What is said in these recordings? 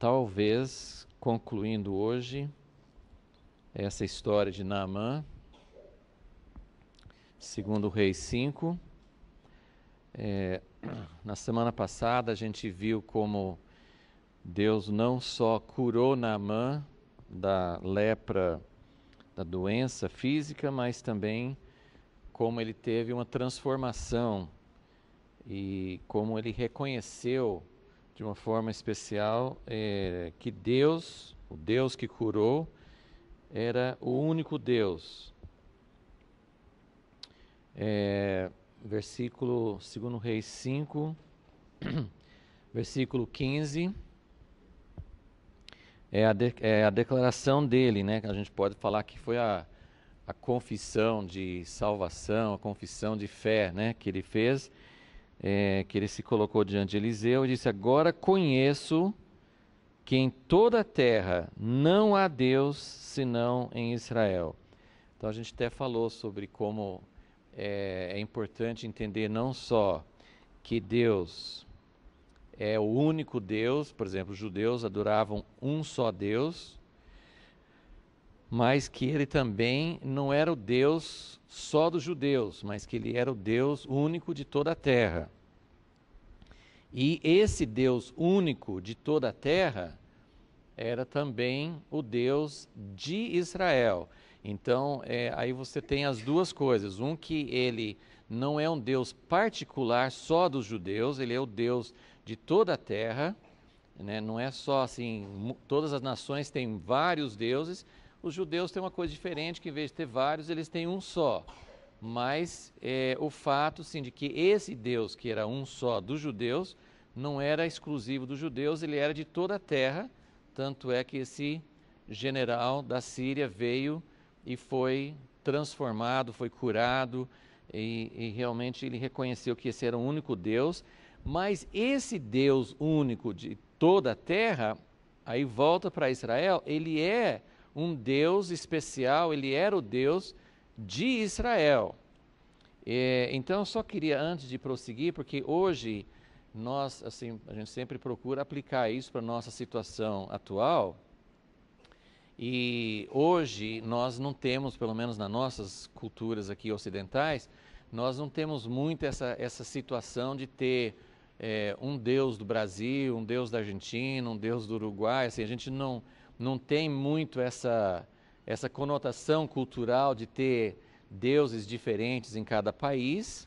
talvez concluindo hoje essa história de Naamã, segundo o Rei 5. É, na semana passada a gente viu como Deus não só curou Naamã da lepra, da doença física, mas também como ele teve uma transformação e como ele reconheceu de uma forma especial é, que Deus, o Deus que curou, era o único Deus. É, versículo 2 Reis 5, versículo 15. É a, de, é a declaração dele, né? A gente pode falar que foi a, a confissão de salvação, a confissão de fé, né? Que ele fez é, que ele se colocou diante de Eliseu e disse: Agora conheço que em toda a terra não há Deus senão em Israel. Então a gente até falou sobre como é, é importante entender não só que Deus é o único Deus, por exemplo, os judeus adoravam um só Deus, mas que ele também não era o Deus só dos judeus, mas que ele era o Deus único de toda a terra. E esse Deus único de toda a terra era também o Deus de Israel. Então, é, aí você tem as duas coisas: um, que ele não é um Deus particular só dos judeus, ele é o Deus de toda a terra. Né? Não é só assim, todas as nações têm vários deuses, os judeus têm uma coisa diferente, que em vez de ter vários, eles têm um só. Mas é, o fato, sim, de que esse Deus, que era um só dos judeus, não era exclusivo dos judeus, ele era de toda a terra. Tanto é que esse general da Síria veio e foi transformado, foi curado, e, e realmente ele reconheceu que esse era o único Deus. Mas esse Deus único de toda a terra, aí volta para Israel, ele é um Deus especial, ele era o Deus de Israel. É, então, só queria, antes de prosseguir, porque hoje nós, assim, a gente sempre procura aplicar isso para a nossa situação atual. E hoje nós não temos, pelo menos nas nossas culturas aqui ocidentais, nós não temos muito essa, essa situação de ter é, um Deus do Brasil, um Deus da Argentina, um Deus do Uruguai. Assim, a gente não, não tem muito essa, essa conotação cultural de ter deuses diferentes em cada país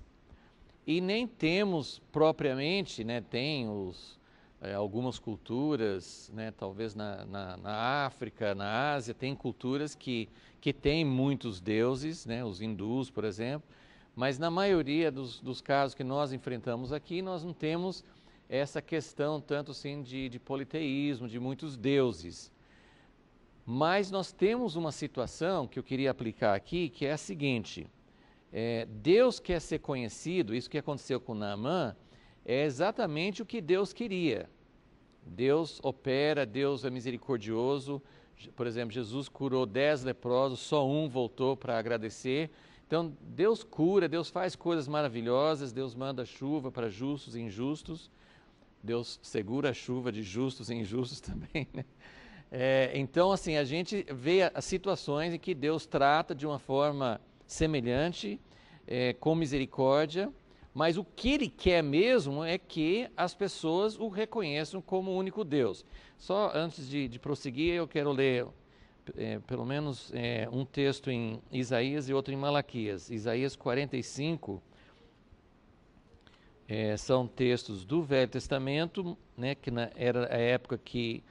e nem temos propriamente, né, tem os, é, algumas culturas, né, talvez na, na, na, África, na Ásia, tem culturas que, que têm muitos deuses, né, os hindus, por exemplo, mas na maioria dos, dos casos que nós enfrentamos aqui, nós não temos essa questão tanto assim de, de politeísmo, de muitos deuses. Mas nós temos uma situação que eu queria aplicar aqui, que é a seguinte: é, Deus quer ser conhecido, isso que aconteceu com Naamã, é exatamente o que Deus queria. Deus opera, Deus é misericordioso. Por exemplo, Jesus curou dez leprosos, só um voltou para agradecer. Então, Deus cura, Deus faz coisas maravilhosas, Deus manda chuva para justos e injustos, Deus segura a chuva de justos e injustos também, né? É, então, assim, a gente vê as situações em que Deus trata de uma forma semelhante, é, com misericórdia, mas o que ele quer mesmo é que as pessoas o reconheçam como o único Deus. Só antes de, de prosseguir, eu quero ler é, pelo menos é, um texto em Isaías e outro em Malaquias. Isaías 45 é, são textos do Velho Testamento, né, que na, era a época que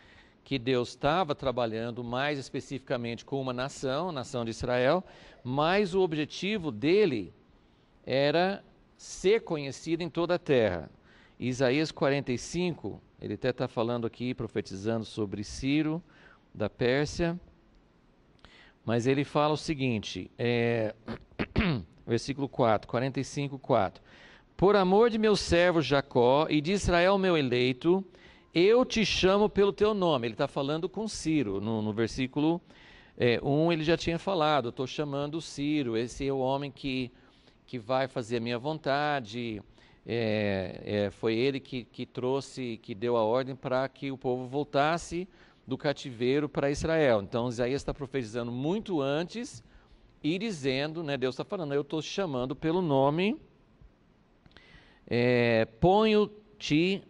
que Deus estava trabalhando mais especificamente com uma nação, a nação de Israel, mas o objetivo dele era ser conhecido em toda a terra. Isaías 45, ele até está falando aqui, profetizando sobre Ciro, da Pérsia, mas ele fala o seguinte, é, versículo 4, 45, 4. Por amor de meu servo Jacó e de Israel meu eleito, eu te chamo pelo teu nome. Ele está falando com Ciro. No, no versículo 1, é, um, ele já tinha falado: Estou chamando Ciro, esse é o homem que, que vai fazer a minha vontade. É, é, foi ele que, que trouxe, que deu a ordem para que o povo voltasse do cativeiro para Israel. Então, Isaías está profetizando muito antes e dizendo, né, Deus está falando, eu estou chamando pelo nome, é, ponho-te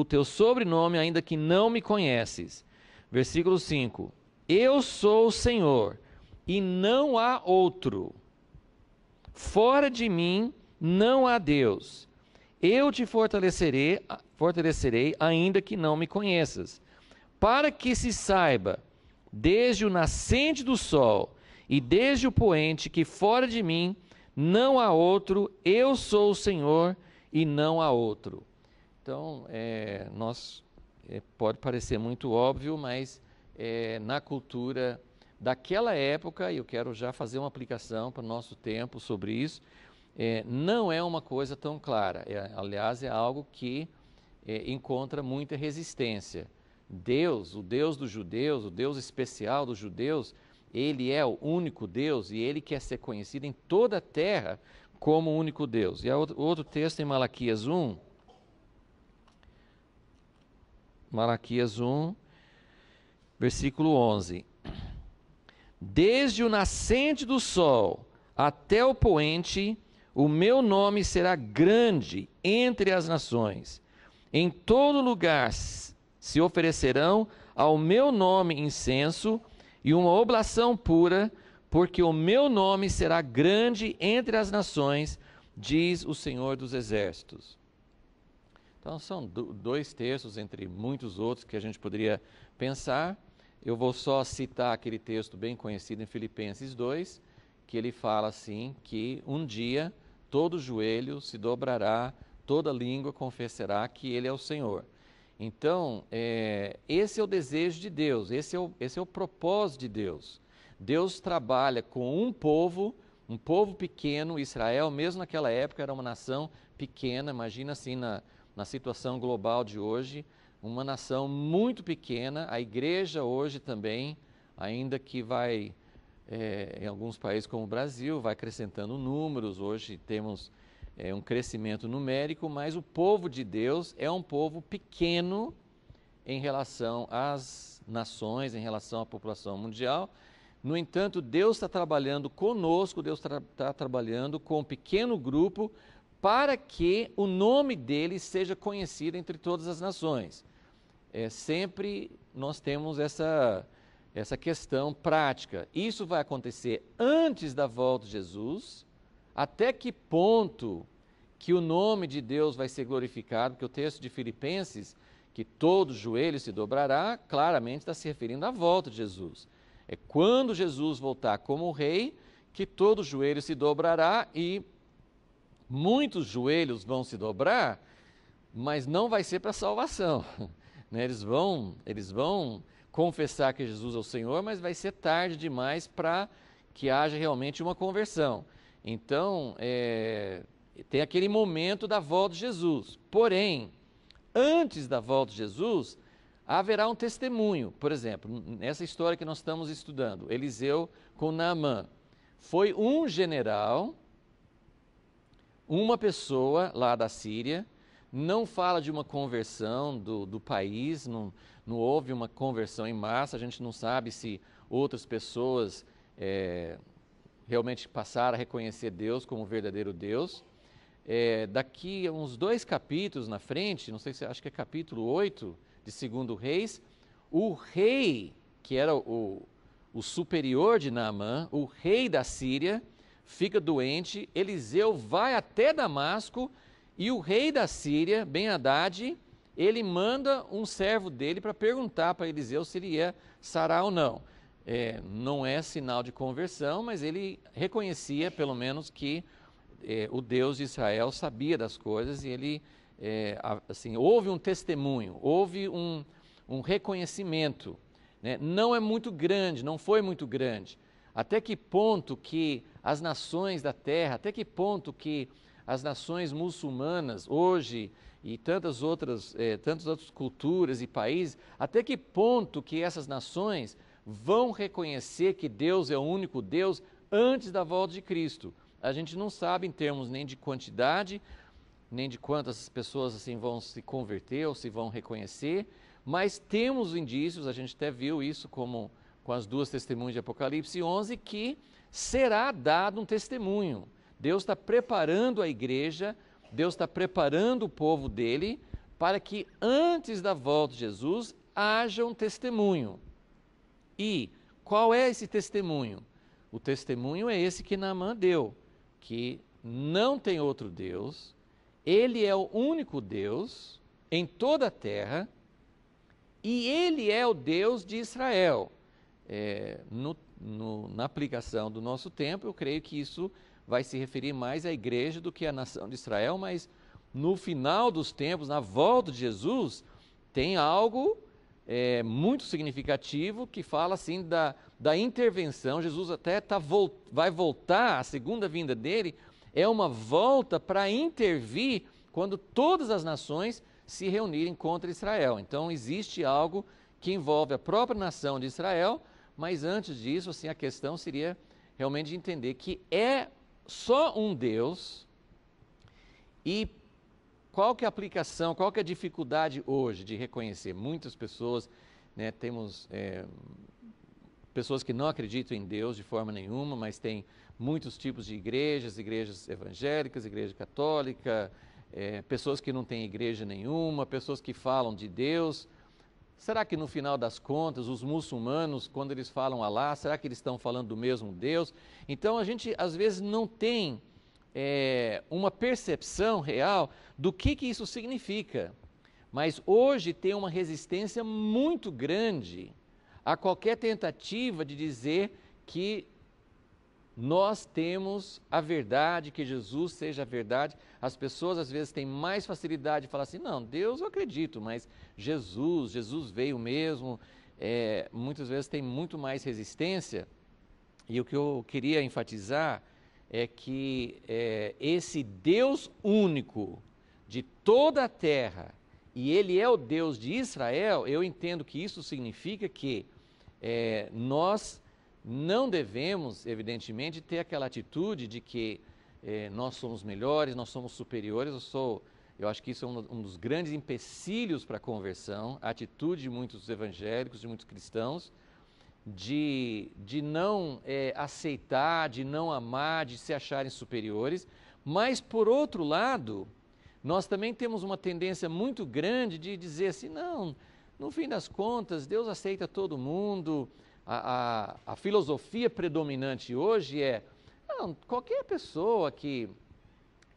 o teu sobrenome, ainda que não me conheces. Versículo 5: Eu sou o Senhor, e não há outro. Fora de mim não há Deus. Eu te fortalecerei, fortalecerei ainda que não me conheças, para que se saiba, desde o nascente do sol e desde o poente, que fora de mim não há outro, eu sou o Senhor e não há outro. Então, é, nós, é, pode parecer muito óbvio, mas é, na cultura daquela época, e eu quero já fazer uma aplicação para o nosso tempo sobre isso, é, não é uma coisa tão clara. É, aliás, é algo que é, encontra muita resistência. Deus, o Deus dos judeus, o Deus especial dos judeus, ele é o único Deus e ele quer ser conhecido em toda a terra como o único Deus. E há outro texto em Malaquias 1, Malaquias 1, versículo 11. Desde o nascente do sol até o poente, o meu nome será grande entre as nações. Em todo lugar se oferecerão ao meu nome incenso e uma oblação pura, porque o meu nome será grande entre as nações, diz o Senhor dos Exércitos. Então, são dois textos, entre muitos outros, que a gente poderia pensar. Eu vou só citar aquele texto bem conhecido em Filipenses 2, que ele fala assim: que um dia todo joelho se dobrará, toda língua confessará que Ele é o Senhor. Então, é, esse é o desejo de Deus, esse é, o, esse é o propósito de Deus. Deus trabalha com um povo, um povo pequeno, Israel, mesmo naquela época era uma nação pequena, imagina assim, na, na situação global de hoje, uma nação muito pequena, a igreja hoje também, ainda que vai, é, em alguns países como o Brasil, vai acrescentando números, hoje temos é, um crescimento numérico, mas o povo de Deus é um povo pequeno em relação às nações, em relação à população mundial. No entanto, Deus está trabalhando conosco, Deus está trabalhando com um pequeno grupo para que o nome dele seja conhecido entre todas as nações. É, sempre nós temos essa, essa questão prática. Isso vai acontecer antes da volta de Jesus, até que ponto que o nome de Deus vai ser glorificado, porque o texto de Filipenses, que todo joelho se dobrará, claramente está se referindo à volta de Jesus. É quando Jesus voltar como rei que todo joelho se dobrará e muitos joelhos vão se dobrar, mas não vai ser para salvação. Né? Eles vão, eles vão confessar que Jesus é o Senhor, mas vai ser tarde demais para que haja realmente uma conversão. Então, é, tem aquele momento da volta de Jesus. Porém, antes da volta de Jesus, haverá um testemunho. Por exemplo, nessa história que nós estamos estudando, Eliseu com Naamã. Foi um general uma pessoa lá da Síria não fala de uma conversão do, do país, não, não houve uma conversão em massa, a gente não sabe se outras pessoas é, realmente passaram a reconhecer Deus como o verdadeiro Deus. É, daqui a uns dois capítulos na frente, não sei se acho que é capítulo 8 de 2 Reis, o rei, que era o, o superior de Naamã, o rei da Síria, fica doente, Eliseu vai até Damasco e o rei da Síria, ben Haddad, ele manda um servo dele para perguntar para Eliseu se ele ia sarar ou não. É, não é sinal de conversão, mas ele reconhecia, pelo menos, que é, o Deus de Israel sabia das coisas e ele, é, assim, houve um testemunho, houve um, um reconhecimento. Né? Não é muito grande, não foi muito grande. Até que ponto que as nações da terra, até que ponto que as nações muçulmanas hoje e tantas outras, eh, tantas outras culturas e países, até que ponto que essas nações vão reconhecer que Deus é o único Deus antes da volta de Cristo? A gente não sabe em termos nem de quantidade, nem de quantas pessoas assim vão se converter ou se vão reconhecer, mas temos indícios, a gente até viu isso como com as duas testemunhas de Apocalipse 11, que será dado um testemunho. Deus está preparando a igreja, Deus está preparando o povo dele para que antes da volta de Jesus haja um testemunho. E qual é esse testemunho? O testemunho é esse que Naamã deu, que não tem outro Deus, ele é o único Deus em toda a terra e ele é o Deus de Israel. É, no no, na aplicação do nosso tempo, eu creio que isso vai se referir mais à igreja do que à nação de Israel, mas no final dos tempos, na volta de Jesus, tem algo é, muito significativo que fala assim da, da intervenção. Jesus até tá, vai voltar, a segunda vinda dele é uma volta para intervir quando todas as nações se reunirem contra Israel. Então existe algo que envolve a própria nação de Israel mas antes disso, assim, a questão seria realmente entender que é só um Deus e qual que é a aplicação, qual que é a dificuldade hoje de reconhecer? Muitas pessoas, né, temos é, pessoas que não acreditam em Deus de forma nenhuma, mas tem muitos tipos de igrejas, igrejas evangélicas, igreja católica, é, pessoas que não têm igreja nenhuma, pessoas que falam de Deus, Será que no final das contas, os muçulmanos, quando eles falam Alá, será que eles estão falando do mesmo Deus? Então a gente às vezes não tem é, uma percepção real do que, que isso significa. Mas hoje tem uma resistência muito grande a qualquer tentativa de dizer que nós temos a verdade, que Jesus seja a verdade. As pessoas às vezes têm mais facilidade de falar assim: não, Deus eu acredito, mas Jesus, Jesus veio mesmo. É, muitas vezes tem muito mais resistência. E o que eu queria enfatizar é que é, esse Deus único de toda a terra, e ele é o Deus de Israel, eu entendo que isso significa que é, nós não devemos, evidentemente, ter aquela atitude de que eh, nós somos melhores, nós somos superiores. Eu sou, eu acho que isso é um, um dos grandes empecilhos para a conversão, a atitude de muitos evangélicos, de muitos cristãos, de, de não eh, aceitar, de não amar, de se acharem superiores. Mas, por outro lado, nós também temos uma tendência muito grande de dizer assim: não, no fim das contas, Deus aceita todo mundo, a, a, a filosofia predominante hoje é não, qualquer pessoa que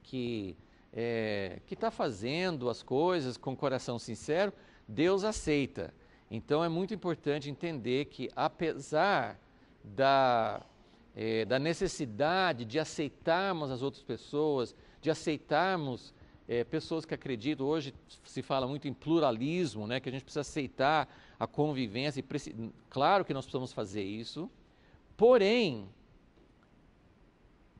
que é, que está fazendo as coisas com coração sincero, Deus aceita. Então é muito importante entender que apesar da é, da necessidade de aceitarmos as outras pessoas, de aceitarmos é, pessoas que acreditam. Hoje se fala muito em pluralismo, né, que a gente precisa aceitar a convivência. E claro que nós precisamos fazer isso, porém,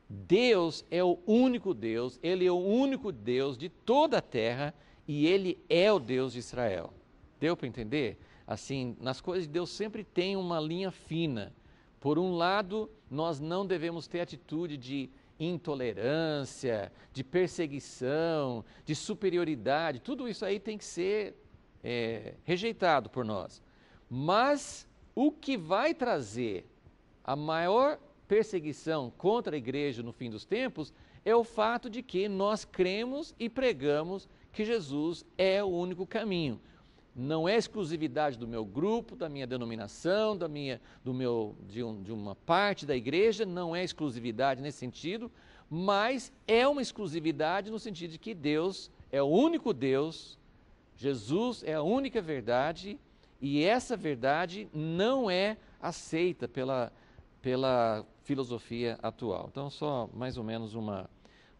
Deus é o único Deus, Ele é o único Deus de toda a terra e Ele é o Deus de Israel. Deu para entender? Assim, nas coisas de Deus sempre tem uma linha fina. Por um lado, nós não devemos ter atitude de intolerância, de perseguição, de superioridade, tudo isso aí tem que ser é, rejeitado por nós. Mas o que vai trazer a maior perseguição contra a igreja no fim dos tempos é o fato de que nós cremos e pregamos que Jesus é o único caminho. Não é exclusividade do meu grupo, da minha denominação, da minha, do meu, de, um, de uma parte da igreja, não é exclusividade nesse sentido, mas é uma exclusividade no sentido de que Deus é o único Deus Jesus é a única verdade e essa verdade não é aceita pela, pela filosofia atual. Então, só mais ou menos uma,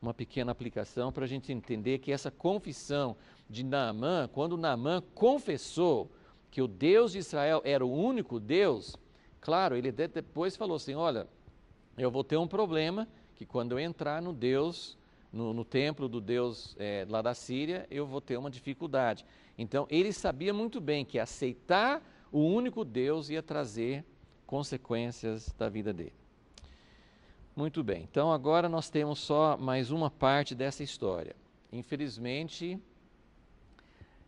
uma pequena aplicação para a gente entender que essa confissão de Naamã, quando Naamã confessou que o Deus de Israel era o único Deus, claro, ele depois falou assim: olha, eu vou ter um problema que quando eu entrar no Deus no, no templo do Deus é, lá da Síria, eu vou ter uma dificuldade. Então, ele sabia muito bem que aceitar o único Deus ia trazer consequências da vida dele. Muito bem, então agora nós temos só mais uma parte dessa história. Infelizmente,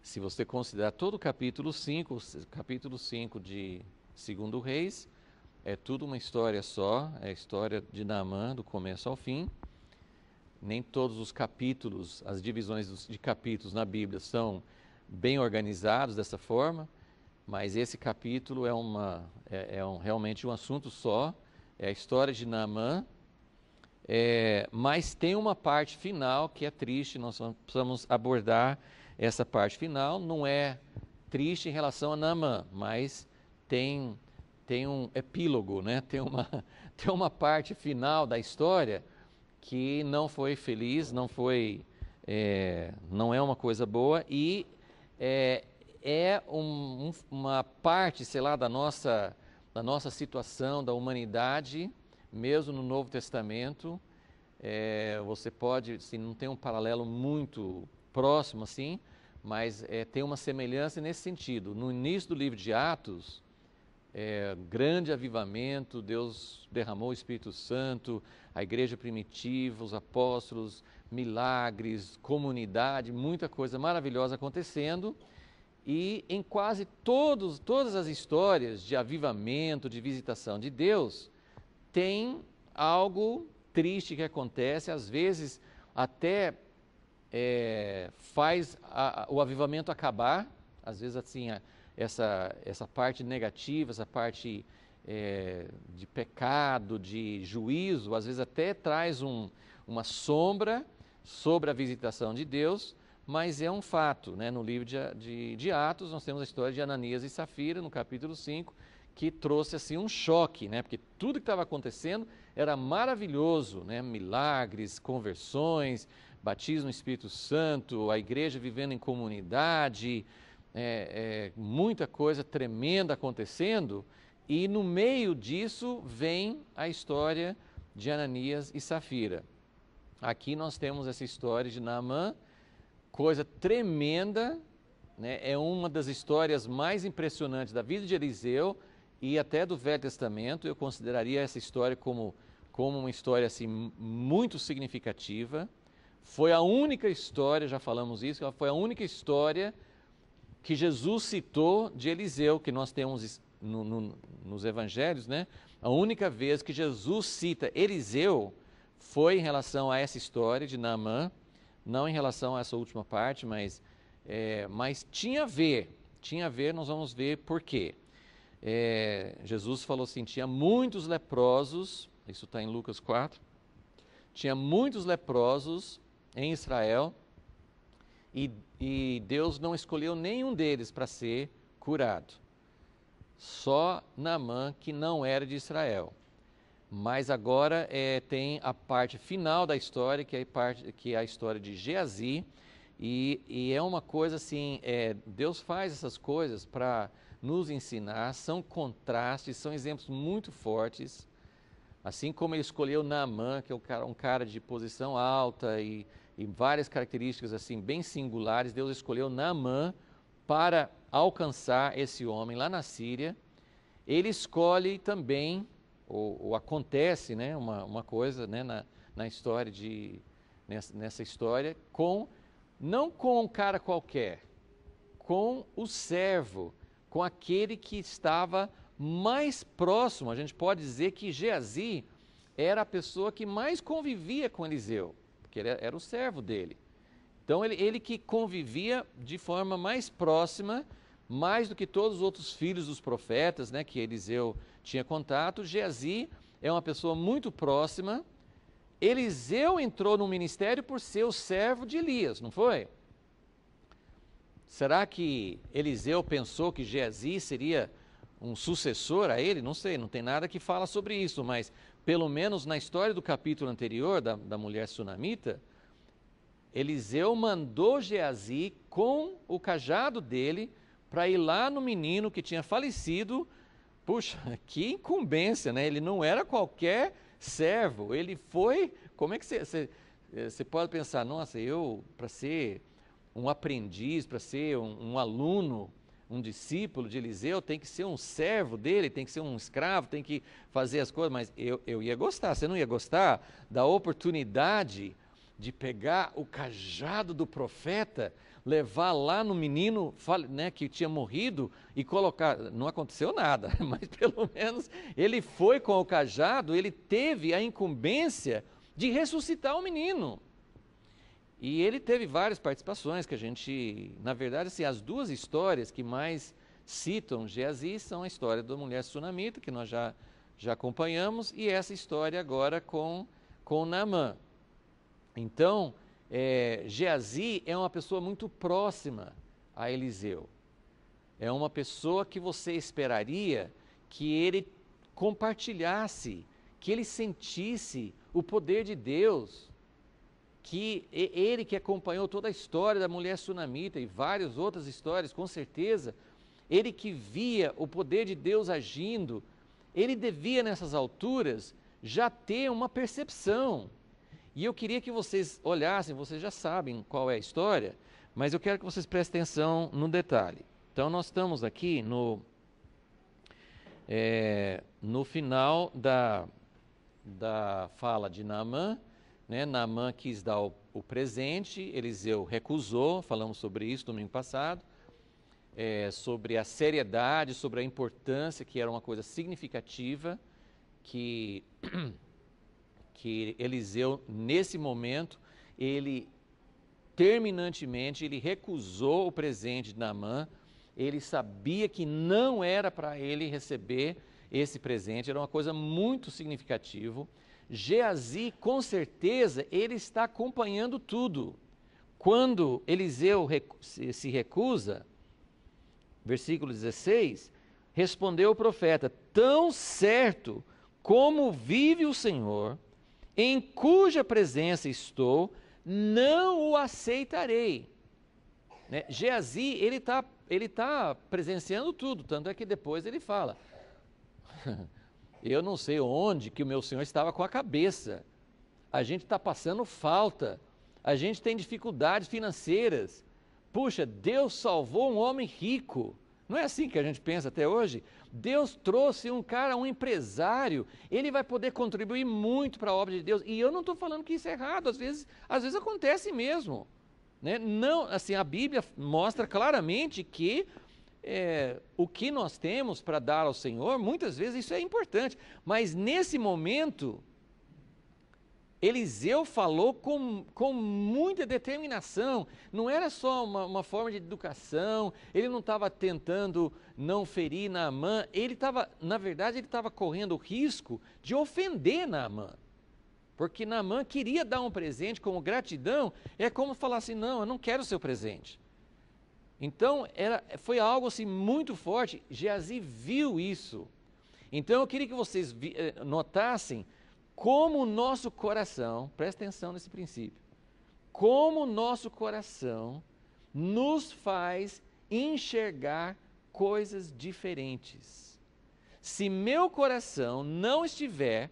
se você considerar todo o capítulo 5, capítulo 5 de Segundo Reis, é tudo uma história só, é a história de Naamã, do começo ao fim nem todos os capítulos, as divisões de capítulos na Bíblia são bem organizados dessa forma, mas esse capítulo é, uma, é, é um, realmente um assunto só, é a história de Naamã, é, mas tem uma parte final que é triste, nós precisamos abordar essa parte final, não é triste em relação a Naamã, mas tem, tem um epílogo, né? tem, uma, tem uma parte final da história que não foi feliz, não foi, é, não é uma coisa boa e é, é um, um, uma parte, sei lá, da nossa, da nossa situação, da humanidade, mesmo no Novo Testamento. É, você pode, assim, não tem um paralelo muito próximo assim, mas é, tem uma semelhança nesse sentido. No início do livro de Atos, é, grande avivamento, Deus derramou o Espírito Santo, a igreja primitiva, os apóstolos, milagres, comunidade, muita coisa maravilhosa acontecendo. E em quase todos, todas as histórias de avivamento, de visitação de Deus, tem algo triste que acontece, às vezes até é, faz a, o avivamento acabar, às vezes assim, a, essa, essa parte negativa, essa parte é, de pecado, de juízo, às vezes até traz um, uma sombra sobre a visitação de Deus, mas é um fato. Né? No livro de, de, de, Atos, nós temos a história de Ananias e Safira, no capítulo 5, que trouxe assim um choque, né? porque tudo que estava acontecendo era maravilhoso, né? milagres, conversões, batismo no Espírito Santo, a igreja vivendo em comunidade, é, é, muita coisa tremenda acontecendo, e no meio disso vem a história de Ananias e Safira. Aqui nós temos essa história de Naamã, coisa tremenda, né? é uma das histórias mais impressionantes da vida de Eliseu e até do Velho Testamento. Eu consideraria essa história como, como uma história assim, muito significativa. Foi a única história, já falamos isso, foi a única história que Jesus citou de Eliseu, que nós temos no, no, nos evangelhos, né? A única vez que Jesus cita Eliseu foi em relação a essa história de Naamã, não em relação a essa última parte, mas, é, mas tinha a ver, tinha a ver, nós vamos ver por quê. É, Jesus falou assim: tinha muitos leprosos, isso está em Lucas 4, tinha muitos leprosos em Israel e, e Deus não escolheu nenhum deles para ser curado. Só Naamã, que não era de Israel. Mas agora é, tem a parte final da história, que é, parte, que é a história de Geazi, e, e, é uma coisa assim, é, Deus faz essas coisas para nos ensinar, são contrastes, são exemplos muito fortes. Assim como ele escolheu Naamã, que é um cara, um cara de posição alta e e várias características assim bem singulares, Deus escolheu Naamã para alcançar esse homem lá na Síria. Ele escolhe também, ou, ou acontece né, uma, uma coisa né, na, na história de, nessa, nessa história, com não com um cara qualquer, com o servo, com aquele que estava mais próximo. A gente pode dizer que Geazi era a pessoa que mais convivia com Eliseu porque ele era o servo dele. Então ele, ele que convivia de forma mais próxima, mais do que todos os outros filhos dos profetas, né, que Eliseu tinha contato, Geazi é uma pessoa muito próxima. Eliseu entrou no ministério por ser o servo de Elias, não foi? Será que Eliseu pensou que Geazi seria um sucessor a ele? Não sei, não tem nada que fala sobre isso, mas pelo menos na história do capítulo anterior, da, da mulher sunamita, Eliseu mandou Geazi com o cajado dele para ir lá no menino que tinha falecido. Puxa, que incumbência, né? Ele não era qualquer servo, ele foi. Como é que você. Você eh, pode pensar, nossa, eu, para ser um aprendiz, para ser um, um aluno um discípulo de Eliseu tem que ser um servo dele, tem que ser um escravo, tem que fazer as coisas, mas eu, eu ia gostar, você não ia gostar da oportunidade de pegar o cajado do profeta, levar lá no menino né, que tinha morrido e colocar. Não aconteceu nada, mas pelo menos ele foi com o cajado, ele teve a incumbência de ressuscitar o menino. E ele teve várias participações que a gente, na verdade, assim, as duas histórias que mais citam Geazi são a história da mulher sunamita, que nós já, já acompanhamos, e essa história agora com, com Naamã. Então, é, Geazi é uma pessoa muito próxima a Eliseu. É uma pessoa que você esperaria que ele compartilhasse, que ele sentisse o poder de Deus que ele que acompanhou toda a história da mulher sunamita e várias outras histórias, com certeza, ele que via o poder de Deus agindo, ele devia nessas alturas já ter uma percepção. E eu queria que vocês olhassem, vocês já sabem qual é a história, mas eu quero que vocês prestem atenção no detalhe. Então nós estamos aqui no é, no final da, da fala de Naaman, né? Naamã quis dar o, o, presente, Eliseu recusou, falamos sobre isso domingo passado, é, sobre a seriedade, sobre a importância, que era uma coisa significativa, que, que Eliseu, nesse momento, ele terminantemente, ele recusou o presente de Naamã, ele sabia que não era para ele receber esse presente, era uma coisa muito significativa, Geazi, com certeza, ele está acompanhando tudo. Quando Eliseu se recusa, versículo 16, respondeu o profeta: Tão certo como vive o Senhor, em cuja presença estou, não o aceitarei. Né? Geazi, ele está ele tá presenciando tudo, tanto é que depois ele fala. Eu não sei onde que o meu Senhor estava com a cabeça. A gente está passando falta. A gente tem dificuldades financeiras. Puxa, Deus salvou um homem rico. Não é assim que a gente pensa até hoje? Deus trouxe um cara, um empresário, ele vai poder contribuir muito para a obra de Deus. E eu não estou falando que isso é errado, às vezes, às vezes acontece mesmo. Né? Não, assim, a Bíblia mostra claramente que é, o que nós temos para dar ao Senhor, muitas vezes isso é importante, mas nesse momento, Eliseu falou com, com muita determinação, não era só uma, uma forma de educação, ele não estava tentando não ferir Naamã, ele estava, na verdade, ele estava correndo o risco de ofender Naamã. Porque Naamã queria dar um presente como gratidão, é como falar assim: não, eu não quero o seu presente. Então, era, foi algo assim muito forte. Geazi viu isso. Então, eu queria que vocês vi, eh, notassem como o nosso coração, presta atenção nesse princípio, como o nosso coração nos faz enxergar coisas diferentes. Se meu coração não estiver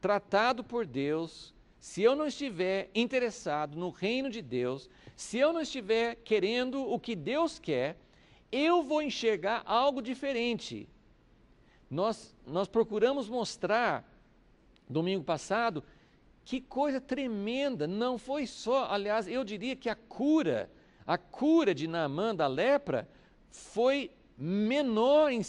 tratado por Deus se eu não estiver interessado no reino de Deus, se eu não estiver querendo o que Deus quer, eu vou enxergar algo diferente. Nós, nós procuramos mostrar, domingo passado, que coisa tremenda, não foi só, aliás, eu diria que a cura, a cura de Naamã da lepra, foi menor em,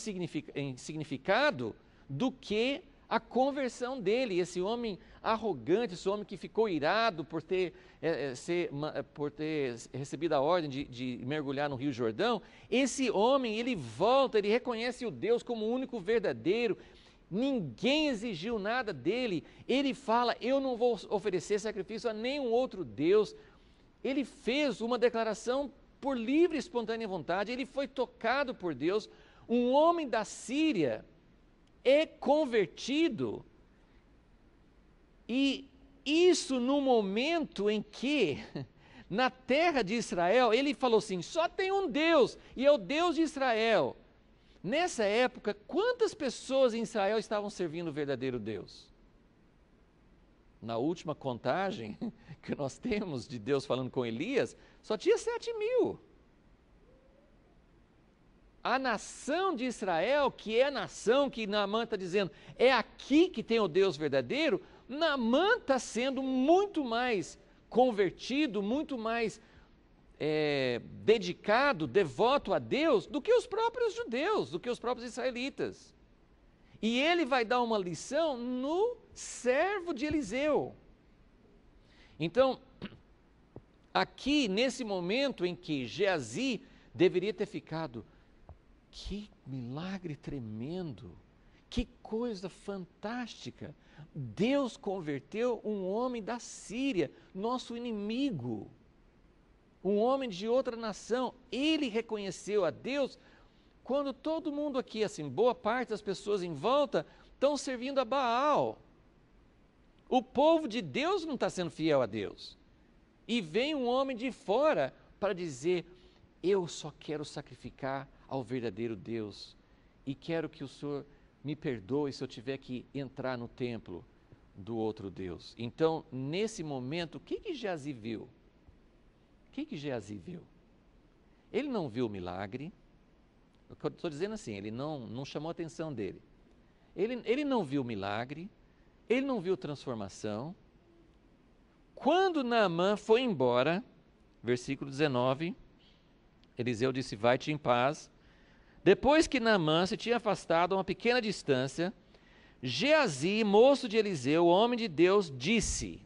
significado do que a conversão dele. Esse homem arrogante, esse homem que ficou irado por ter, é, ser, eh, por ter recebido a ordem de, de mergulhar no Rio Jordão, esse homem, ele volta, ele reconhece o Deus como o único verdadeiro, ninguém exigiu nada dele, ele fala, eu não vou oferecer sacrifício a nenhum outro Deus, ele fez uma declaração por livre e espontânea vontade, ele foi tocado por Deus, um homem da Síria é convertido, e isso no momento em que, na terra de Israel, ele falou assim: só tem um Deus, e é o Deus de Israel. Nessa época, quantas pessoas em Israel estavam servindo o verdadeiro Deus? Na última contagem que nós temos de Deus falando com Elias, só tinha 7 mil. A nação de Israel, que é a nação que Naamã está dizendo, é aqui que tem o Deus verdadeiro, Naamã está sendo muito mais convertido, muito mais é, dedicado, devoto a Deus, do que os próprios judeus, do que os próprios israelitas. E ele vai dar uma lição no servo de Eliseu. Então, aqui, nesse momento em que Geazi deveria ter ficado, que milagre tremendo! Que coisa fantástica! Deus converteu um homem da Síria, nosso inimigo, um homem de outra nação. Ele reconheceu a Deus quando todo mundo aqui, assim, boa parte das pessoas em volta, estão servindo a Baal. O povo de Deus não está sendo fiel a Deus. E vem um homem de fora para dizer: Eu só quero sacrificar ao verdadeiro Deus e quero que o Senhor me perdoe se eu tiver que entrar no templo do outro Deus. Então, nesse momento, o que que Geazi viu? O que que Geazi viu? Ele não viu o milagre. Estou dizendo assim, ele não, não chamou a atenção dele. Ele, ele não viu o milagre, ele não viu transformação. Quando Naamã foi embora, versículo 19, Eliseu disse: Vai-te em paz, depois que Naamã se tinha afastado a uma pequena distância, Geazi, moço de Eliseu, homem de Deus, disse: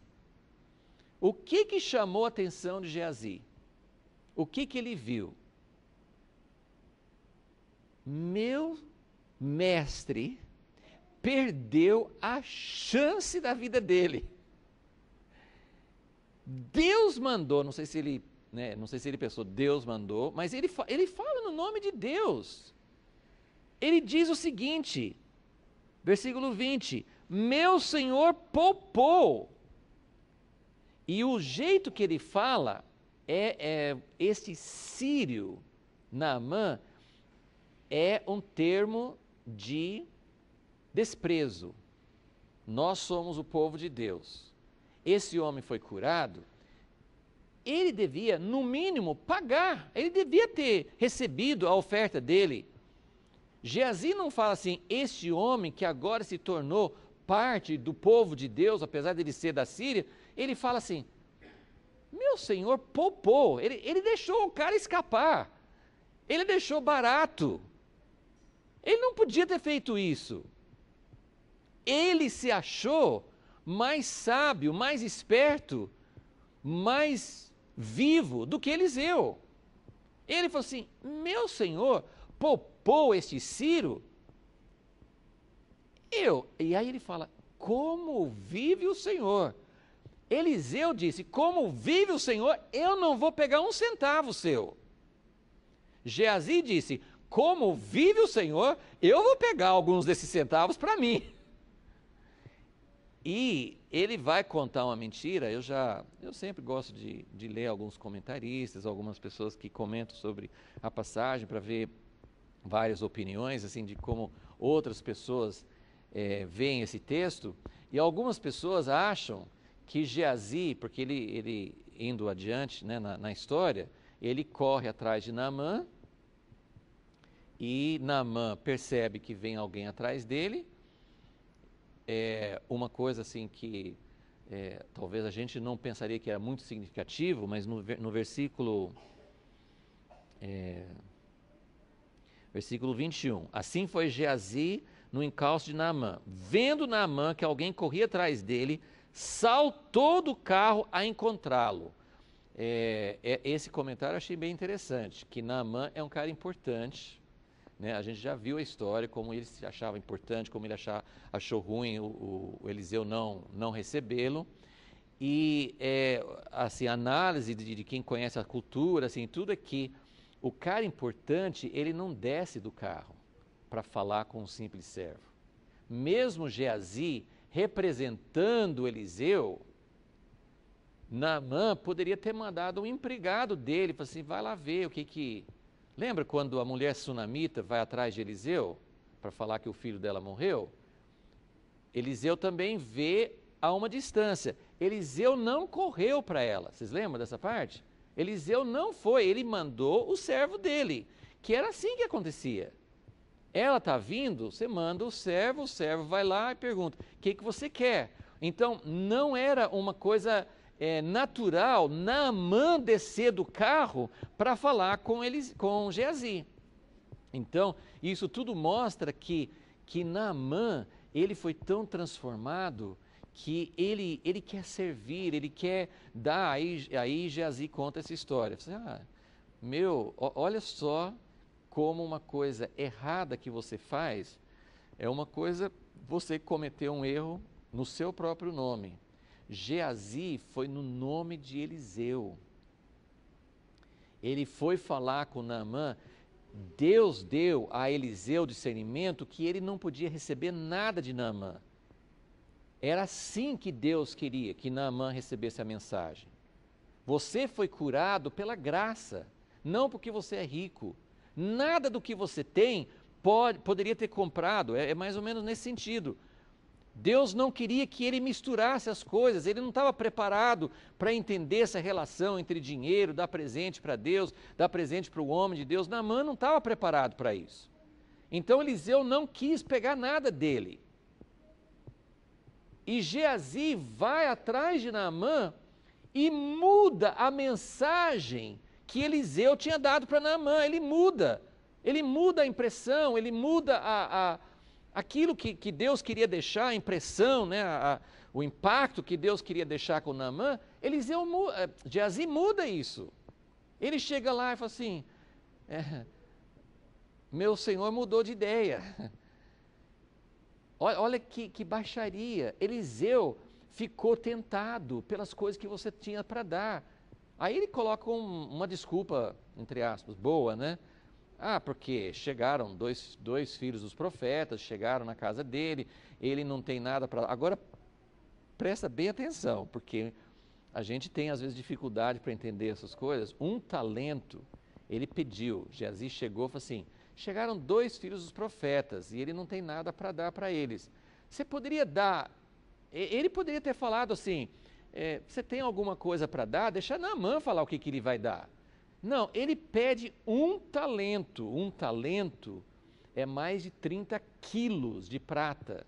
O que que chamou a atenção de Geazi? O que que ele viu? Meu mestre perdeu a chance da vida dele. Deus mandou, não sei se ele né? Não sei se ele pensou, Deus mandou, mas ele, fa ele fala no nome de Deus. Ele diz o seguinte, versículo 20: Meu Senhor poupou. E o jeito que ele fala é, é esse sírio, Naamã, é um termo de desprezo. Nós somos o povo de Deus. Esse homem foi curado ele devia, no mínimo, pagar, ele devia ter recebido a oferta dele. Geazi não fala assim, este homem que agora se tornou parte do povo de Deus, apesar de ele ser da Síria, ele fala assim, meu senhor poupou, ele, ele deixou o cara escapar, ele deixou barato, ele não podia ter feito isso. Ele se achou mais sábio, mais esperto, mais vivo do que Eliseu. Ele falou assim: Meu senhor poupou este Ciro? Eu. E aí ele fala: Como vive o senhor? Eliseu disse: Como vive o senhor, eu não vou pegar um centavo seu. Geazi disse: Como vive o senhor, eu vou pegar alguns desses centavos para mim. E ele vai contar uma mentira. Eu já, eu sempre gosto de, de ler alguns comentaristas, algumas pessoas que comentam sobre a passagem para ver várias opiniões, assim, de como outras pessoas é, veem esse texto. E algumas pessoas acham que Geazi, porque ele, ele indo adiante né, na, na história, ele corre atrás de Naaman e Naaman percebe que vem alguém atrás dele é uma coisa assim que é, talvez a gente não pensaria que era muito significativo, mas no, no versículo é, versículo 21. Assim foi Geazi no encalço de Naamã. Vendo Naamã que alguém corria atrás dele, saltou do carro a encontrá-lo. É, é, esse comentário eu achei bem interessante, que Naamã é um cara importante, né? A gente já viu a história, como ele se achava importante, como ele achava, achou ruim o, o, Eliseu não, não recebê-lo. E é, assim, a análise de, de quem conhece a cultura, assim, tudo é que o cara importante, ele não desce do carro para falar com um simples servo. Mesmo Geazi, representando Eliseu, Naamã poderia ter mandado um empregado dele, assim, vai lá ver o que que Lembra quando a mulher sunamita vai atrás de Eliseu para falar que o filho dela morreu? Eliseu também vê a uma distância. Eliseu não correu para ela. Vocês lembram dessa parte? Eliseu não foi, ele mandou o servo dele, que era assim que acontecia. Ela está vindo, você manda o servo, o servo vai lá e pergunta: o que, que você quer? Então, não era uma coisa é, natural Naamã descer do carro para falar com, eles, com Geazi. Então, isso tudo mostra que, que Naamã, ele foi tão transformado que ele, ele quer servir, ele quer dar. Aí, aí Geazi conta essa história. Você, ah, meu, olha só como uma coisa errada que você faz é uma coisa você cometeu um erro no seu próprio nome. Geazi foi no nome de Eliseu. Ele foi falar com Naamã. Deus deu a Eliseu discernimento que ele não podia receber nada de Naamã. Era assim que Deus queria que Naamã recebesse a mensagem. Você foi curado pela graça, não porque você é rico. Nada do que você tem pode, poderia ter comprado. É, é mais ou menos nesse sentido. Deus não queria que ele misturasse as coisas, ele não estava preparado para entender essa relação entre dinheiro, dar presente para Deus, dar presente para o homem de Deus. Namã não estava preparado para isso. Então Eliseu não quis pegar nada dele. E Geazi vai atrás de Naamã e muda a mensagem que Eliseu tinha dado para Naamã. Ele muda, ele muda a impressão, ele muda a, a aquilo que, que Deus queria deixar, a impressão, né, a, a, o impacto que Deus queria deixar com Naamã, Eliseu, eh, Geazi muda isso. Ele chega lá e fala assim: é, Meu senhor mudou de ideia. Olha, olha que, que baixaria. Eliseu ficou tentado pelas coisas que você tinha para dar. Aí ele coloca um, uma desculpa, entre aspas, boa, né? Ah, porque chegaram dois, dois filhos dos profetas, chegaram na casa dele, ele não tem nada para. Agora, presta bem atenção, porque a gente tem às vezes dificuldade para entender essas coisas. Um talento, ele pediu, Geazi chegou e falou assim: chegaram dois filhos dos profetas e ele não tem nada para dar para eles. Você poderia dar. Ele poderia ter falado assim: é, você tem alguma coisa para dar? Deixa Naamã falar o que, que ele vai dar. Não, ele pede um talento. Um talento é mais de 30 quilos de prata.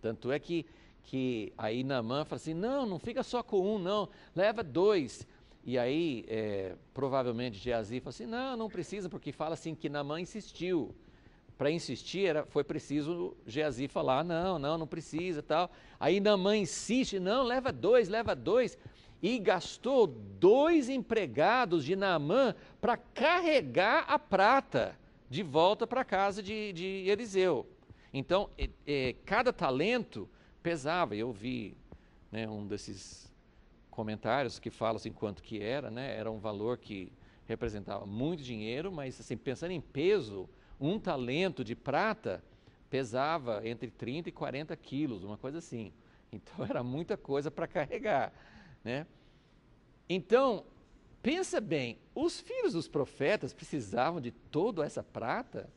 Tanto é que, que aí Namã fala assim: não, não fica só com um, não, leva dois. E aí, é, provavelmente, Geazi fala assim: não, não precisa, porque fala assim que Namã insistiu. Para insistir, era, foi preciso Geazi falar: não, não, não precisa tal. Aí Namã insiste: não, leva dois, leva dois e gastou dois empregados de Naamã para carregar a prata de volta para a casa de, de, Eliseu. Então, é, é, cada talento pesava. Eu vi né, um desses comentários que fala assim quanto que era, né? Era um valor que representava muito dinheiro, mas assim, pensando em peso, um talento de prata pesava entre 30 e 40 quilos, uma coisa assim. Então era muita coisa para carregar. Né? Então, pensa bem, os filhos dos profetas precisavam de toda essa prata?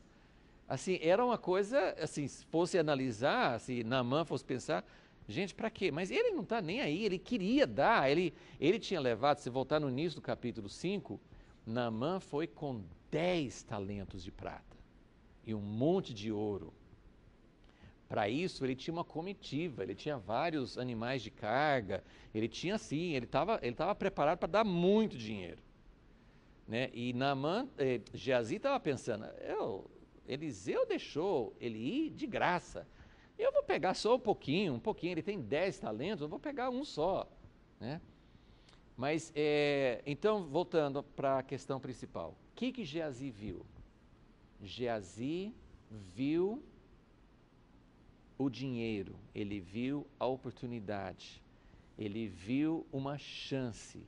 Assim, era uma coisa, assim, se fosse analisar, se Namã fosse pensar, gente, para quê? Mas ele não está nem aí, ele queria dar, ele, ele tinha levado, se voltar no início do capítulo 5, Namã foi com 10 talentos de prata e um monte de ouro. Para isso, ele tinha uma comitiva, ele tinha vários animais de carga, ele tinha sim, ele estava ele tava preparado para dar muito dinheiro. Né? E Naaman, eh, Geazi estava pensando, eu, Eliseu deixou ele ir de graça, eu vou pegar só um pouquinho, um pouquinho, ele tem dez talentos, eu vou pegar um só. Né? Mas, eh, então, voltando para a questão principal, o que, que Geazi viu? Geazi viu o dinheiro, ele viu a oportunidade, ele viu uma chance.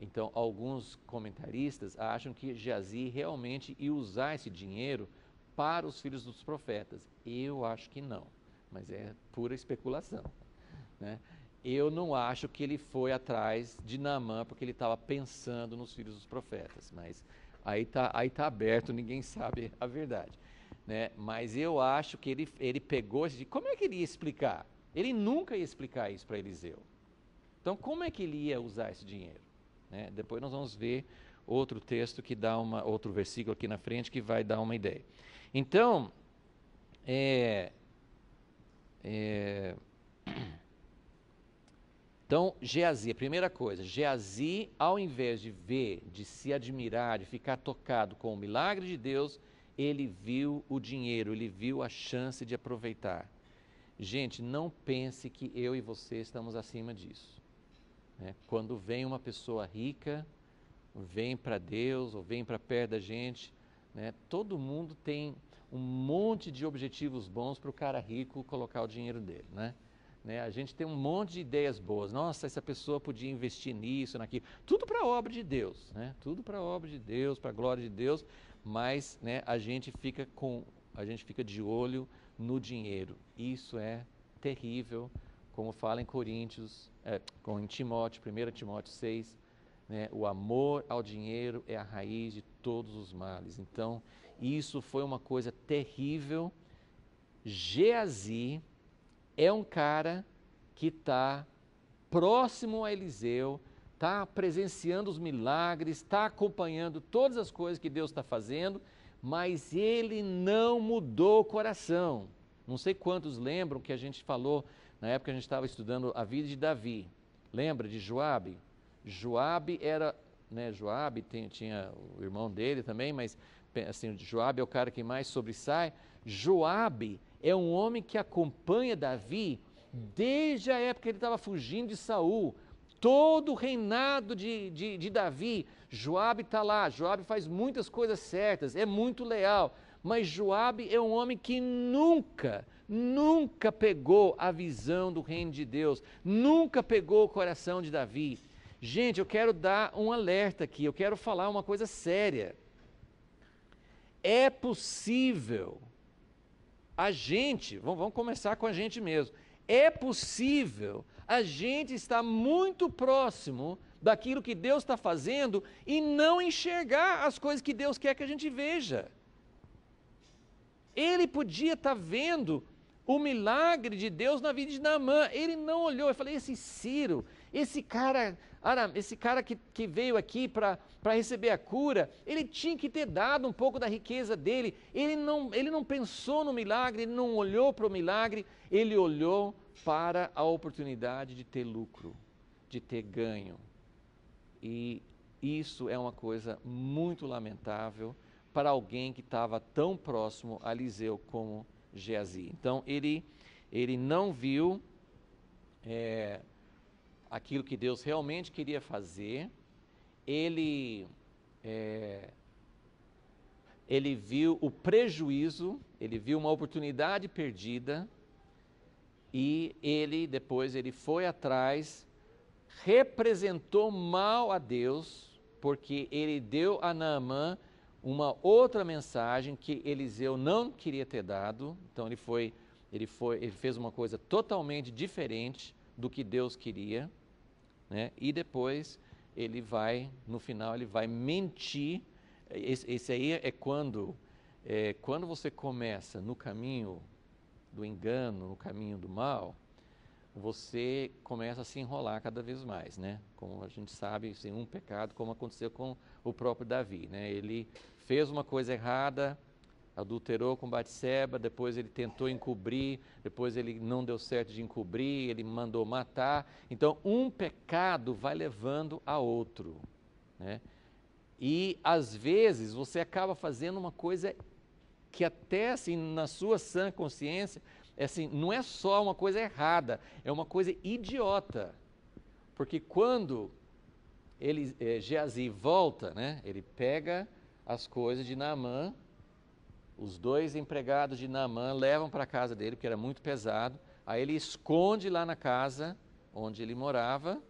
Então, alguns comentaristas acham que Geazi realmente ia usar esse dinheiro para os filhos dos profetas. Eu acho que não, mas é pura especulação. Né? Eu não acho que ele foi atrás de Naamã porque ele estava pensando nos filhos dos profetas, mas aí está aí tá aberto, ninguém sabe a verdade. Né? Mas eu acho que ele, ele pegou esse. Como é que ele ia explicar? Ele nunca ia explicar isso para Eliseu. Então, como é que ele ia usar esse dinheiro? Né? Depois nós vamos ver outro texto que dá uma. outro versículo aqui na frente que vai dar uma ideia. Então, é, é, então, Geazi, a primeira coisa, Geazi, ao invés de ver, de se admirar, de ficar tocado com o milagre de Deus, ele viu o dinheiro, ele viu a chance de aproveitar. Gente, não pense que eu e você estamos acima disso. Né? Quando vem uma pessoa rica, vem para Deus ou vem para perto da gente, né? todo mundo tem um monte de objetivos bons para o cara rico colocar o dinheiro dele. Né? Né? A gente tem um monte de ideias boas. Nossa, essa pessoa podia investir nisso, naquilo. Tudo para a obra de Deus. Né? Tudo para a obra de Deus, para a glória de Deus mas né, a gente fica com a gente fica de olho no dinheiro. Isso é terrível, como fala em Coríntios, é, com em Timóteo, 1 Timóteo 6, né, o amor ao dinheiro é a raiz de todos os males. Então, isso foi uma coisa terrível. Geazi é um cara que está próximo a Eliseu está presenciando os milagres, está acompanhando todas as coisas que Deus está fazendo, mas ele não mudou o coração. Não sei quantos lembram que a gente falou na época que a gente estava estudando a vida de Davi. Lembra de Joabe? Joabe era, né, Joabe tem, tinha o irmão dele também, mas assim, Joabe é o cara que mais sobressai. Joabe é um homem que acompanha Davi desde a época que ele estava fugindo de Saul todo o reinado de, de, de Davi, Joabe está lá, Joabe faz muitas coisas certas, é muito leal, mas Joabe é um homem que nunca, nunca pegou a visão do reino de Deus, nunca pegou o coração de Davi. Gente, eu quero dar um alerta aqui, eu quero falar uma coisa séria. É possível a gente, vamos, vamos começar com a gente mesmo, é possível a gente está muito próximo daquilo que Deus está fazendo e não enxergar as coisas que Deus quer que a gente veja. Ele podia estar tá vendo o milagre de Deus na vida de Naamã. Ele não olhou. Eu falei, esse Ciro, esse cara, esse cara que, que veio aqui para receber a cura, ele tinha que ter dado um pouco da riqueza dele. Ele não, ele não pensou no milagre, ele não olhou para o milagre, ele olhou para a oportunidade de ter lucro, de ter ganho. E isso é uma coisa muito lamentável para alguém que estava tão próximo a Eliseu como Geazi. Então ele, ele não viu é, aquilo que Deus realmente queria fazer, ele, é, ele viu o prejuízo, ele viu uma oportunidade perdida e ele, depois, ele foi atrás, representou mal a Deus, porque ele deu a Naamã uma outra mensagem que Eliseu não queria ter dado. Então ele foi, ele foi, ele fez uma coisa totalmente diferente do que Deus queria, né? E depois ele vai, no final ele vai mentir. Esse, esse aí é quando, é, quando você começa no caminho do engano, no caminho do mal, você começa a se enrolar cada vez mais, né? Como a gente sabe, sem assim, um pecado, como aconteceu com o próprio Davi, né? Ele fez uma coisa errada, adulterou com Batseba, depois ele tentou encobrir, depois ele não deu certo de encobrir, ele mandou matar. Então, um pecado vai levando a outro, né? E às vezes você acaba fazendo uma coisa que até assim, na sua sã consciência, é assim, não é só uma coisa errada, é uma coisa idiota. Porque quando ele, é, Geazi volta, né, ele pega as coisas de Naamã, os dois empregados de Naamã levam para a casa dele, porque era muito pesado, aí ele esconde lá na casa onde ele morava,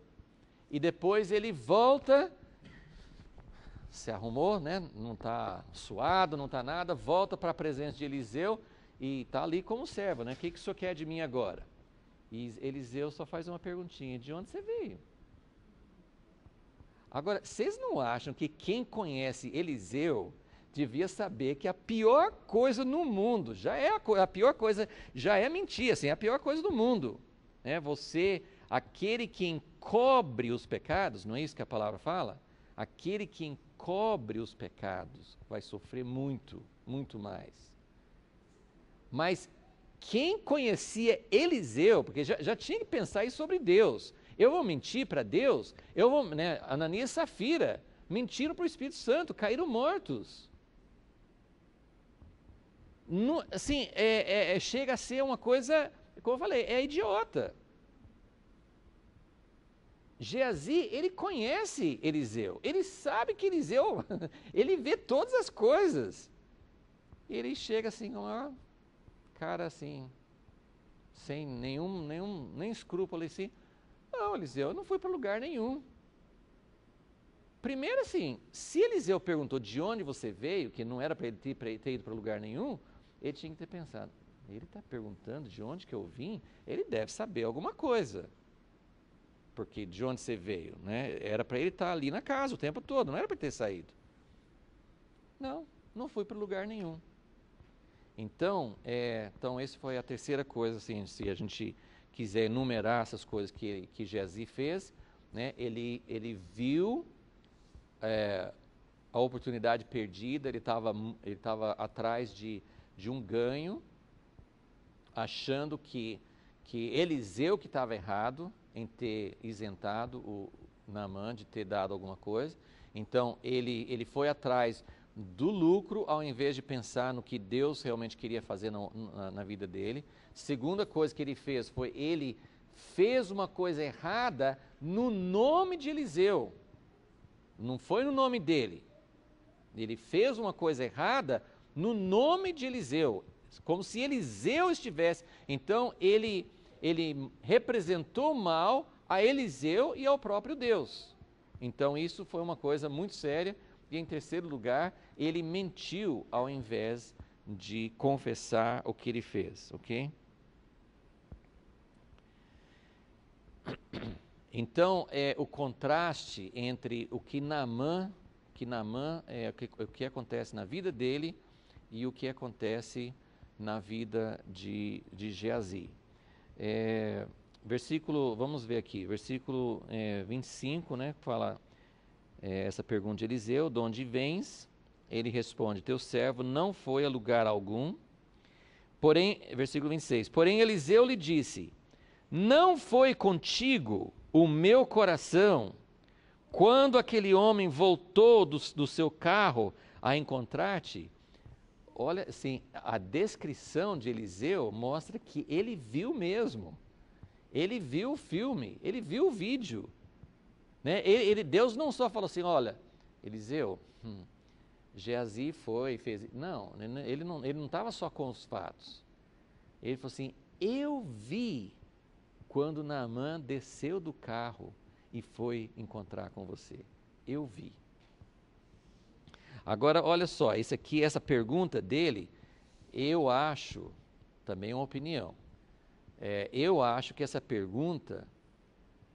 e depois ele volta se arrumou, né? não está suado, não está nada, volta para a presença de Eliseu e está ali como servo, né? O que, que o senhor quer de mim agora? E Eliseu só faz uma perguntinha: de onde você veio? Agora, vocês não acham que quem conhece Eliseu devia saber que a pior coisa no mundo já é a, a pior coisa, já é mentir, assim, é a pior coisa do mundo. Né? Você, aquele que encobre os pecados, não é isso que a palavra fala? Aquele que encobre cobre os pecados vai sofrer muito, muito mais. Mas quem conhecia Eliseu, porque já, já tinha que pensar isso sobre Deus. Eu vou mentir para Deus? Eu vou, né, Ananias e Safira mentiram para o Espírito Santo, caíram mortos. No, assim, é, é, é, chega a ser uma coisa, como eu falei, é idiota. Geazi, ele conhece Eliseu, ele sabe que Eliseu, ele vê todas as coisas. Ele chega assim com cara assim, sem nenhum, nenhum nem escrúpulo assim. Não, Eliseu, eu não fui para lugar nenhum. Primeiro assim, se Eliseu perguntou de onde você veio, que não era para ele ter, ter ido para lugar nenhum, ele tinha que ter pensado, ele está perguntando de onde que eu vim, ele deve saber alguma coisa porque de onde você veio, né? Era para ele estar tá ali na casa o tempo todo, não era para ter saído. Não, não fui para lugar nenhum. Então, é, então esse foi a terceira coisa, assim, se a gente quiser enumerar essas coisas que que Jezi fez, né? Ele ele viu é, a oportunidade perdida, ele estava ele tava atrás de, de um ganho, achando que que Eliseu que estava errado, em ter isentado o Naaman de ter dado alguma coisa. Então ele, ele foi atrás do lucro ao invés de pensar no que Deus realmente queria fazer na, na, na vida dele. Segunda coisa que ele fez foi ele fez uma coisa errada no nome de Eliseu. Não foi no nome dele. Ele fez uma coisa errada no nome de Eliseu, como se Eliseu estivesse. Então ele ele representou mal a Eliseu e ao próprio Deus. Então isso foi uma coisa muito séria. E em terceiro lugar, ele mentiu ao invés de confessar o que ele fez, ok? Então, é o contraste entre o que Naamã, que Naamã é o que, o que acontece na vida dele e o que acontece na vida de, de Geazi. É, versículo, vamos ver aqui, versículo é, 25, né, fala é, essa pergunta de Eliseu, de onde vens? Ele responde, teu servo não foi a lugar algum, porém, versículo 26, porém Eliseu lhe disse, não foi contigo o meu coração quando aquele homem voltou do, do seu carro a encontrar-te olha, assim, a descrição de Eliseu mostra que ele viu mesmo. Ele viu o filme, ele viu o vídeo. Né? Ele, ele, Deus não só falou assim, olha, Eliseu, hum, Geazi foi, fez. Não, ele não estava ele não só com os fatos. Ele falou assim: Eu vi quando Naamã desceu do carro e foi encontrar com você. Eu vi. Agora, olha só, isso aqui, essa pergunta dele, eu acho, também é uma opinião, é, eu acho que essa pergunta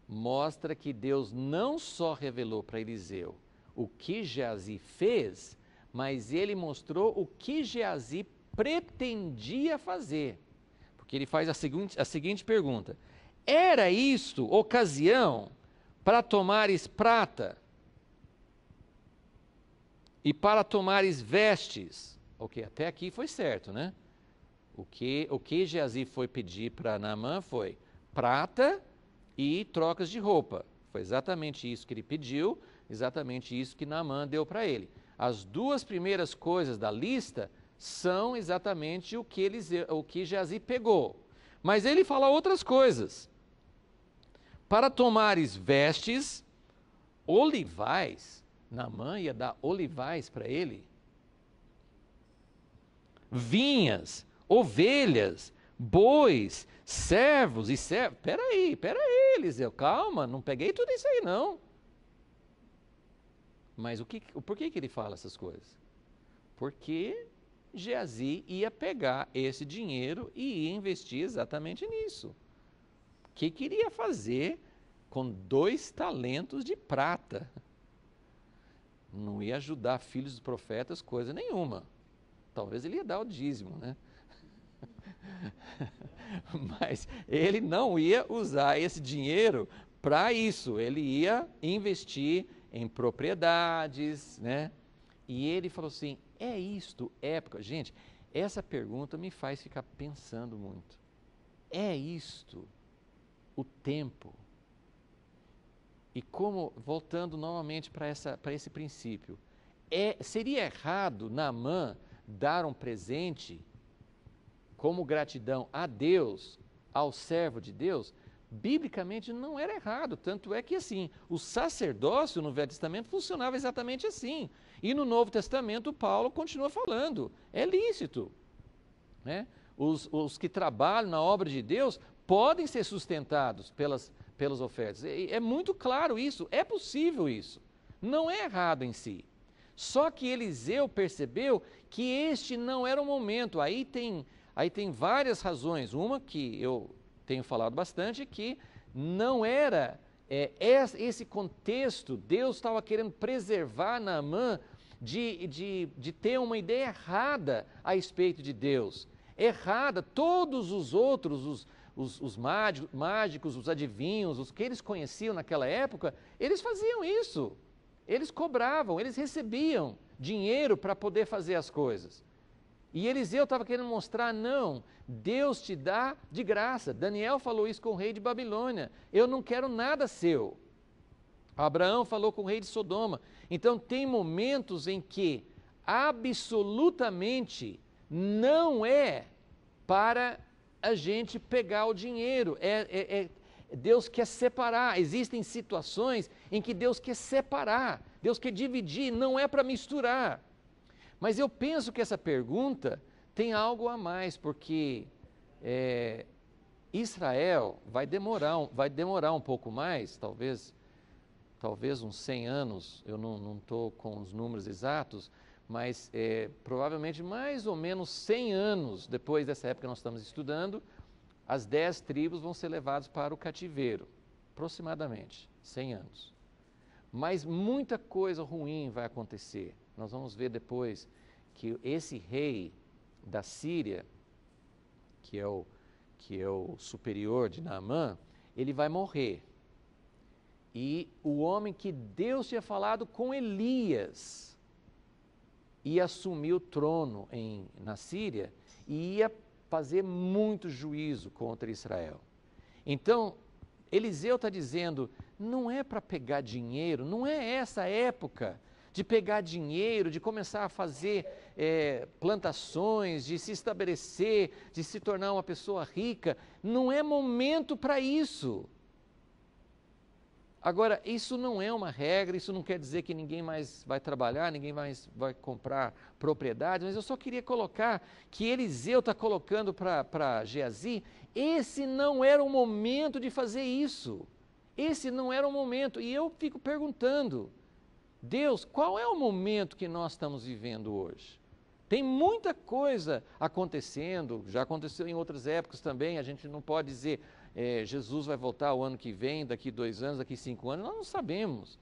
mostra que Deus não só revelou para Eliseu o que Geazi fez, mas ele mostrou o que Geazi pretendia fazer. Porque ele faz a seguinte, a seguinte pergunta: Era isto ocasião para tomares prata e para tomares vestes. Ok, até aqui foi certo, né? O que, o que Geazi foi pedir para Naamã foi prata e trocas de roupa. Foi exatamente isso que ele pediu, exatamente isso que Naamã deu para ele. As duas primeiras coisas da lista são exatamente o que, eles, o que Geazi pegou. Mas ele fala outras coisas. Para tomares vestes olivais, mãe ia dar olivais para ele, vinhas, ovelhas, bois, servos e servos. aí, espera aí, Eliseu, calma, não peguei tudo isso aí não. Mas o que, por que, que ele fala essas coisas? Porque Geazi ia pegar esse dinheiro e ia investir exatamente nisso. O que queria fazer com dois talentos de prata? não ia ajudar filhos dos profetas coisa nenhuma. Talvez ele ia dar o dízimo, né? Mas ele não ia usar esse dinheiro para isso, ele ia investir em propriedades, né? E ele falou assim: é isto época? Gente, essa pergunta me faz ficar pensando muito. É isto o tempo e como, voltando novamente para esse princípio, é, seria errado Naamã dar um presente como gratidão a Deus, ao servo de Deus? Biblicamente não era errado, tanto é que assim, o sacerdócio no Velho Testamento funcionava exatamente assim. E no Novo Testamento, Paulo continua falando, é lícito. Né? Os, os que trabalham na obra de Deus podem ser sustentados pelas, pelas ofertas. É, é muito claro isso, é possível isso. Não é errado em si. Só que Eliseu percebeu que este não era o momento. Aí tem, aí tem várias razões. Uma que eu tenho falado bastante, que não era é, esse contexto. Deus estava querendo preservar Naamã de, de, de ter uma ideia errada a respeito de Deus. Errada. Todos os outros, os, os, os mágicos, os adivinhos, os que eles conheciam naquela época, eles faziam isso. Eles cobravam, eles recebiam dinheiro para poder fazer as coisas. E Eliseu estava querendo mostrar: não, Deus te dá de graça. Daniel falou isso com o rei de Babilônia: eu não quero nada seu. Abraão falou com o rei de Sodoma. Então, tem momentos em que absolutamente não é para a gente pegar o dinheiro. É, é, é, Deus quer separar. Existem situações em que Deus quer separar, Deus quer dividir, não é para misturar. Mas eu penso que essa pergunta tem algo a mais, porque é, Israel vai demorar, vai demorar um pouco mais, talvez, talvez uns 100 anos, eu não estou com os números exatos, mas é, provavelmente mais ou menos 100 anos depois dessa época que nós estamos estudando, as 10 tribos vão ser levadas para o cativeiro, aproximadamente 100 anos. Mas muita coisa ruim vai acontecer. Nós vamos ver depois que esse rei da Síria, que é o, que é o superior de Naamã, ele vai morrer. E o homem que Deus tinha falado com Elias, ia assumir o trono em, na Síria e ia fazer muito juízo contra Israel. Então, Eliseu está dizendo: não é para pegar dinheiro, não é essa época de pegar dinheiro, de começar a fazer é, plantações, de se estabelecer, de se tornar uma pessoa rica. Não é momento para isso. Agora, isso não é uma regra, isso não quer dizer que ninguém mais vai trabalhar, ninguém mais vai comprar propriedade, mas eu só queria colocar que Eliseu está colocando para Geazi, esse não era o momento de fazer isso. Esse não era o momento. E eu fico perguntando, Deus, qual é o momento que nós estamos vivendo hoje? Tem muita coisa acontecendo, já aconteceu em outras épocas também, a gente não pode dizer, é, Jesus vai voltar o ano que vem, daqui dois anos, daqui cinco anos, nós não sabemos.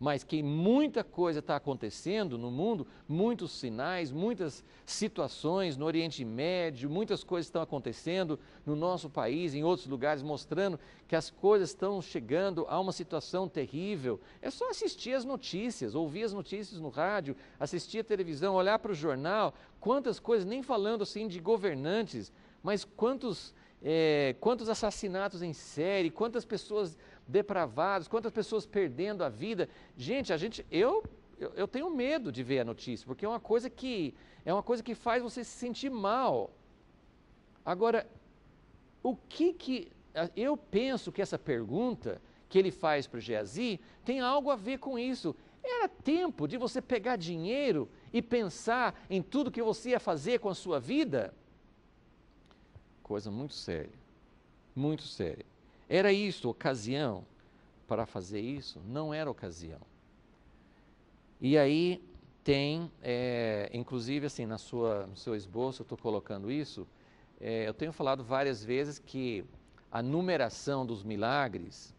Mas que muita coisa está acontecendo no mundo, muitos sinais, muitas situações no Oriente Médio, muitas coisas estão acontecendo no nosso país, em outros lugares, mostrando que as coisas estão chegando a uma situação terrível. É só assistir as notícias, ouvir as notícias no rádio, assistir a televisão, olhar para o jornal, quantas coisas, nem falando assim de governantes, mas quantos é, quantos assassinatos em série, quantas pessoas depravadas, quantas pessoas perdendo a vida. Gente, a gente, eu, eu, eu tenho medo de ver a notícia, porque é uma coisa que é uma coisa que faz você se sentir mal. Agora, o que que eu penso que essa pergunta que ele faz para o Geazi tem algo a ver com isso. Era tempo de você pegar dinheiro e pensar em tudo que você ia fazer com a sua vida? coisa muito séria. Muito séria. Era isto ocasião para fazer isso? Não era ocasião. E aí tem, é, inclusive assim, na sua, no seu esboço, eu estou colocando isso, é, eu tenho falado várias vezes que a numeração dos milagres,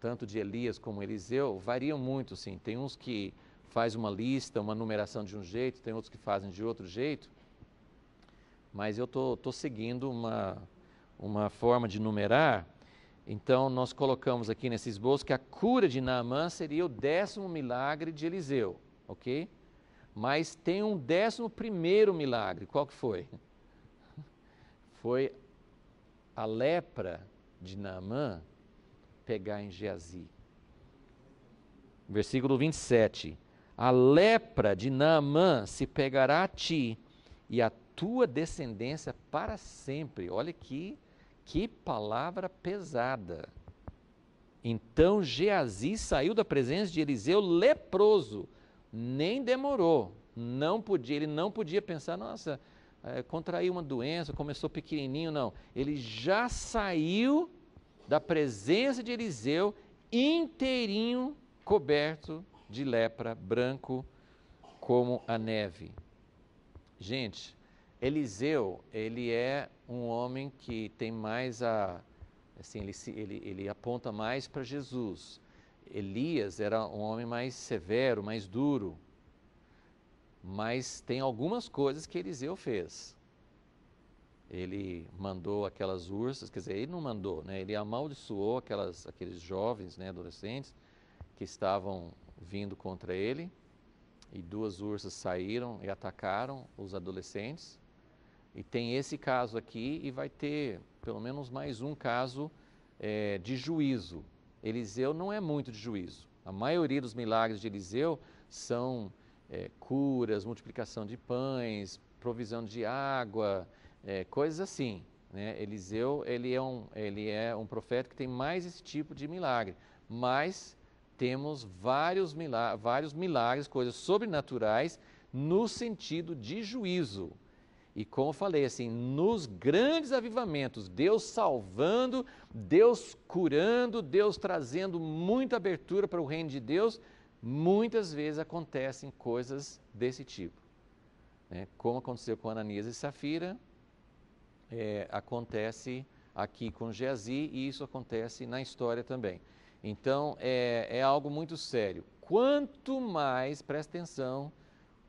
tanto de Elias como Eliseu, variam muito, sim. Tem uns que faz uma lista, uma numeração de um jeito, tem outros que fazem de outro jeito, mas eu estou tô, tô, seguindo uma, uma forma de numerar. Então, nós colocamos aqui nesse esboço que a cura de Naamã seria o décimo milagre de Eliseu, ok? Mas tem um décimo primeiro milagre, qual que foi? Foi a lepra de Naamã pegar em Geazi. Versículo 27. A lepra de Naamã se pegará a ti, e a tua descendência para sempre. Olha que, que palavra pesada. Então Geazi saiu da presença de Eliseu leproso, nem demorou, não podia, ele não podia pensar, nossa, é, contraiu uma doença, começou pequenininho, não. Ele já saiu da presença de Eliseu inteirinho coberto de lepra, branco como a neve. Gente, Eliseu, ele é um homem que tem mais a. Assim, ele, ele, ele aponta mais para Jesus. Elias era um homem mais severo, mais duro. Mas tem algumas coisas que Eliseu fez. Ele mandou aquelas ursas, quer dizer, ele não mandou, né? ele amaldiçoou aquelas, aqueles jovens, né, adolescentes, que estavam vindo contra ele. E duas ursas saíram e atacaram os adolescentes. E tem esse caso aqui e vai ter pelo menos mais um caso é, de juízo. Eliseu não é muito de juízo. A maioria dos milagres de Eliseu são é, curas, multiplicação de pães, provisão de água, é, coisas assim. Né? Eliseu ele é, um, ele é um profeta que tem mais esse tipo de milagre, mas temos vários, milagres, vários milagres, coisas sobrenaturais no sentido de juízo. E como falei, assim, nos grandes avivamentos, Deus salvando, Deus curando, Deus trazendo muita abertura para o reino de Deus, muitas vezes acontecem coisas desse tipo. Né? Como aconteceu com Ananias e Safira, é, acontece aqui com Geazi e isso acontece na história também. Então é, é algo muito sério. Quanto mais, presta atenção,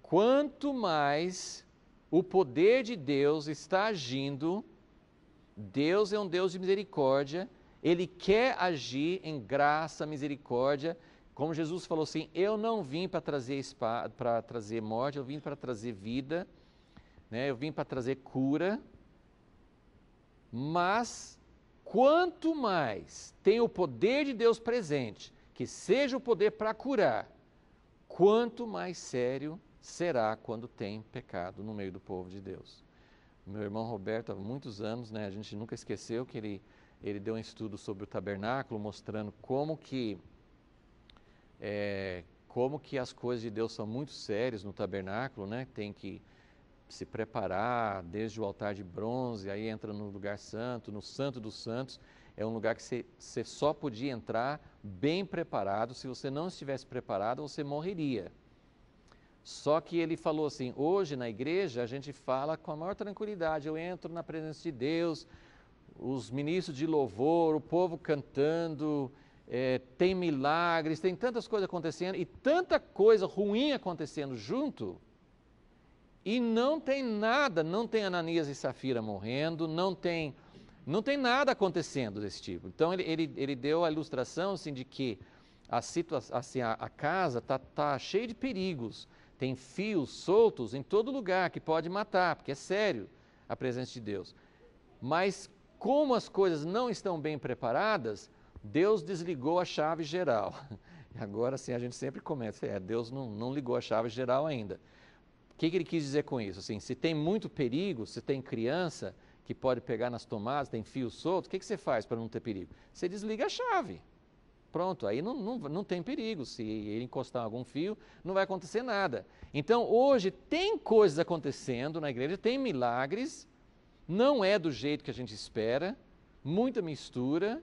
quanto mais o poder de Deus está agindo. Deus é um Deus de misericórdia. Ele quer agir em graça, misericórdia. Como Jesus falou assim: Eu não vim para trazer, para trazer morte, eu vim para trazer vida, né? eu vim para trazer cura. Mas quanto mais tem o poder de Deus presente, que seja o poder para curar, quanto mais sério será quando tem pecado no meio do povo de Deus. Meu irmão Roberto, há muitos anos, né, a gente nunca esqueceu que ele, ele deu um estudo sobre o tabernáculo, mostrando como que, é, como que as coisas de Deus são muito sérias no tabernáculo, né, tem que se preparar desde o altar de bronze, aí entra no lugar santo, no santo dos santos, é um lugar que você, você só podia entrar bem preparado, se você não estivesse preparado, você morreria. Só que ele falou assim: hoje na igreja a gente fala com a maior tranquilidade, eu entro na presença de Deus, os ministros de louvor, o povo cantando, é, tem milagres, tem tantas coisas acontecendo e tanta coisa ruim acontecendo junto. E não tem nada, não tem Ananias e Safira morrendo, não tem, não tem nada acontecendo desse tipo. Então ele, ele, ele deu a ilustração assim, de que a, situa assim, a, a casa está tá cheia de perigos tem fios soltos em todo lugar que pode matar, porque é sério a presença de Deus. Mas como as coisas não estão bem preparadas, Deus desligou a chave geral. E agora sim a gente sempre começa: é, Deus não, não ligou a chave geral ainda. O que, que ele quis dizer com isso? Assim, se tem muito perigo, se tem criança que pode pegar nas tomadas, tem fios soltos, o que, que você faz para não ter perigo? Você desliga a chave. Pronto, aí não, não, não tem perigo. Se ele encostar algum fio, não vai acontecer nada. Então, hoje tem coisas acontecendo na igreja, tem milagres, não é do jeito que a gente espera, muita mistura,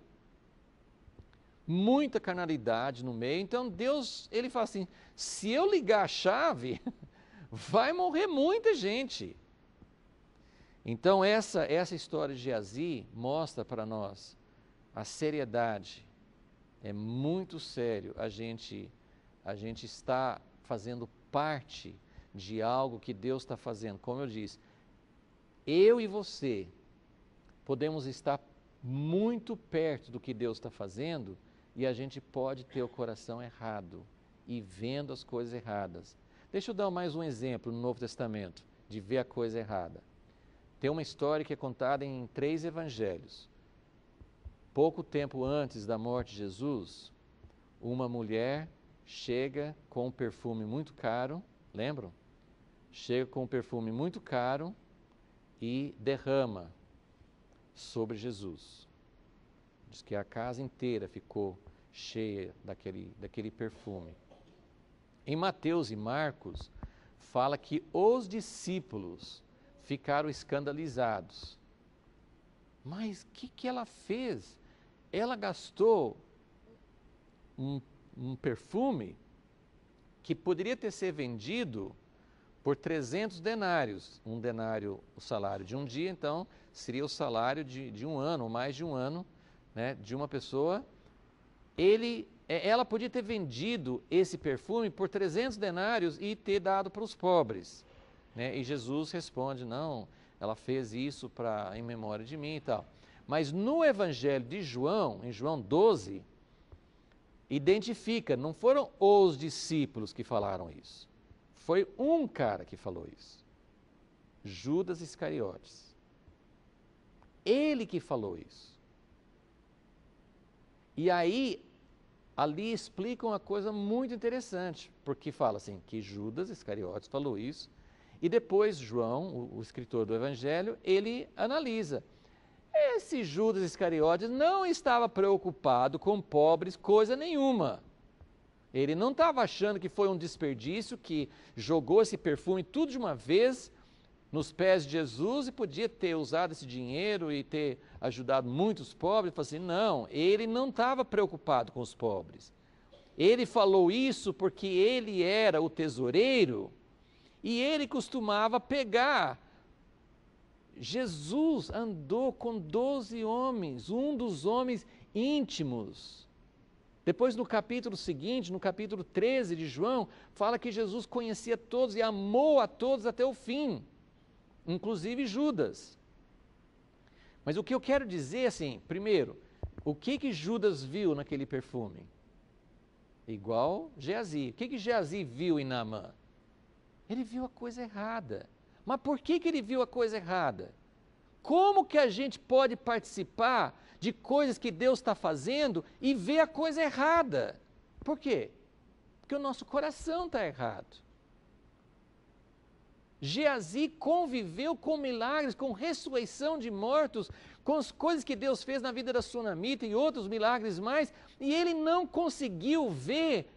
muita carnalidade no meio. Então, Deus, ele fala assim: se eu ligar a chave, vai morrer muita gente. Então, essa, essa história de Geazi mostra para nós a seriedade é muito sério a gente, a gente está fazendo parte de algo que Deus está fazendo. Como eu disse, eu e você podemos estar muito perto do que Deus está fazendo e a gente pode ter o coração errado e vendo as coisas erradas. Deixa eu dar mais um exemplo no Novo Testamento de ver a coisa errada. Tem uma história que é contada em três evangelhos. Pouco tempo antes da morte de Jesus, uma mulher chega com um perfume muito caro, lembram? Chega com um perfume muito caro e derrama sobre Jesus. Diz que a casa inteira ficou cheia daquele, daquele perfume. Em Mateus e Marcos, fala que os discípulos ficaram escandalizados. Mas o que, que ela fez? ela gastou um, um perfume que poderia ter sido vendido por 300 denários. Um denário, o salário de um dia, então, seria o salário de, de um ano, mais de um ano, né, de uma pessoa. Ele, é, ela podia ter vendido esse perfume por 300 denários e ter dado para os pobres. Né? E Jesus responde: não, ela fez isso pra, em memória de mim e tal. Mas no Evangelho de João, em João 12, identifica, não foram os discípulos que falaram isso. Foi um cara que falou isso. Judas Iscariotes. Ele que falou isso. E aí, ali explicam uma coisa muito interessante, porque fala assim, que Judas Iscariotes falou isso, e depois João, o, o escritor do Evangelho, ele analisa. Esse Judas Iscariotes não estava preocupado com pobres, coisa nenhuma. Ele não estava achando que foi um desperdício, que jogou esse perfume tudo de uma vez nos pés de Jesus e podia ter usado esse dinheiro e ter ajudado muitos pobres. Ele assim, não, ele não estava preocupado com os pobres. Ele falou isso porque ele era o tesoureiro e ele costumava pegar Jesus andou com doze homens, um dos homens íntimos. Depois, no capítulo seguinte, no capítulo 13 de João, fala que Jesus conhecia todos e amou a todos até o fim, inclusive Judas. Mas o que eu quero dizer, assim, primeiro, o que que Judas viu naquele perfume? Igual Geazi. O que que Geazi viu em Naamã? Ele viu a coisa errada. Mas por que, que ele viu a coisa errada? Como que a gente pode participar de coisas que Deus está fazendo e ver a coisa errada? Por quê? Porque o nosso coração está errado. Geazi conviveu com milagres, com ressurreição de mortos, com as coisas que Deus fez na vida da Sunamita e outros milagres mais, e ele não conseguiu ver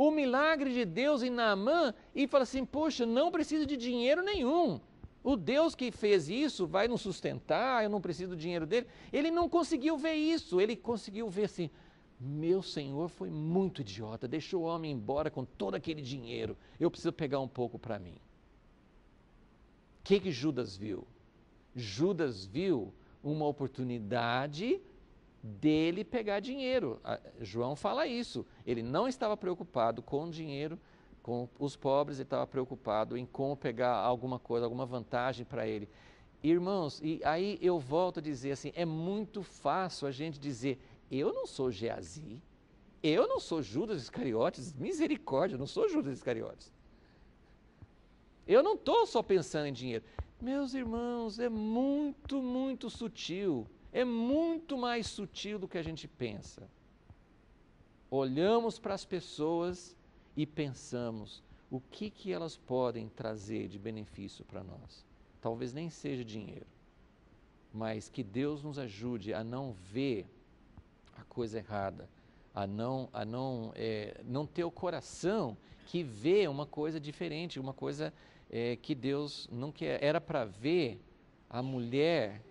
o milagre de Deus em Naamã e fala assim: Poxa, não preciso de dinheiro nenhum. O Deus que fez isso vai nos sustentar, eu não preciso do dinheiro dele. Ele não conseguiu ver isso, ele conseguiu ver assim: meu senhor foi muito idiota, deixou o homem embora com todo aquele dinheiro, eu preciso pegar um pouco para mim. O que, que Judas viu? Judas viu uma oportunidade dele pegar dinheiro. A, João fala isso. Ele não estava preocupado com dinheiro, com os pobres, ele estava preocupado em como pegar alguma coisa, alguma vantagem para ele. Irmãos, e aí eu volto a dizer assim: é muito fácil a gente dizer, eu não sou Geazi, eu não sou Judas Iscariotes, misericórdia, eu não sou Judas Iscariotes. Eu não estou só pensando em dinheiro. Meus irmãos, é muito, muito sutil é muito mais sutil do que a gente pensa. Olhamos para as pessoas e pensamos o que, que elas podem trazer de benefício para nós. Talvez nem seja dinheiro, mas que Deus nos ajude a não ver a coisa errada, a não, a não, é, não ter o coração que vê uma coisa diferente, uma coisa é, que Deus não quer. Era para ver a mulher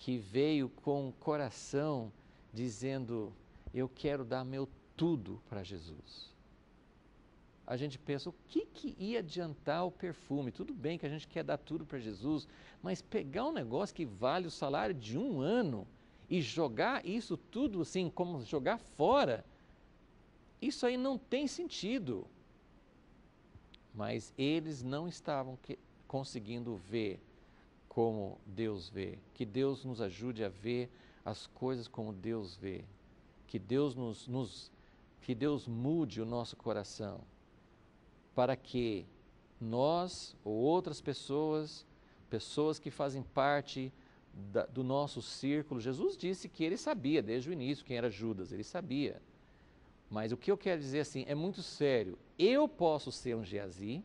que veio com o coração dizendo: Eu quero dar meu tudo para Jesus. A gente pensa, o que, que ia adiantar o perfume? Tudo bem que a gente quer dar tudo para Jesus, mas pegar um negócio que vale o salário de um ano e jogar isso tudo assim, como jogar fora, isso aí não tem sentido. Mas eles não estavam que, conseguindo ver como Deus vê. Que Deus nos ajude a ver as coisas como Deus vê. Que Deus nos, nos que Deus mude o nosso coração para que nós ou outras pessoas, pessoas que fazem parte da, do nosso círculo, Jesus disse que ele sabia desde o início quem era Judas, ele sabia. Mas o que eu quero dizer assim é muito sério. Eu posso ser um Geazi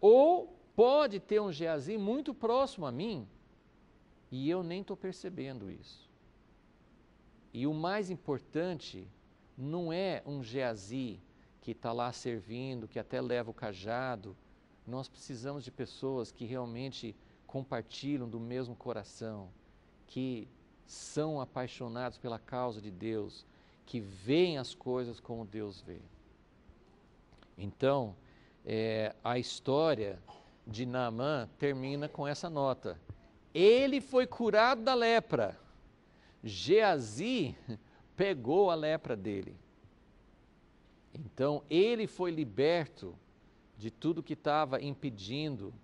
ou pode ter um Geazi muito próximo a mim e eu nem estou percebendo isso. E o mais importante não é um Geazi que está lá servindo, que até leva o cajado. Nós precisamos de pessoas que realmente compartilham do mesmo coração, que são apaixonados pela causa de Deus, que veem as coisas como Deus vê. Então, é, a história de Naamã termina com essa nota. Ele foi curado da lepra. Geazi pegou a lepra dele. Então ele foi liberto de tudo que estava impedindo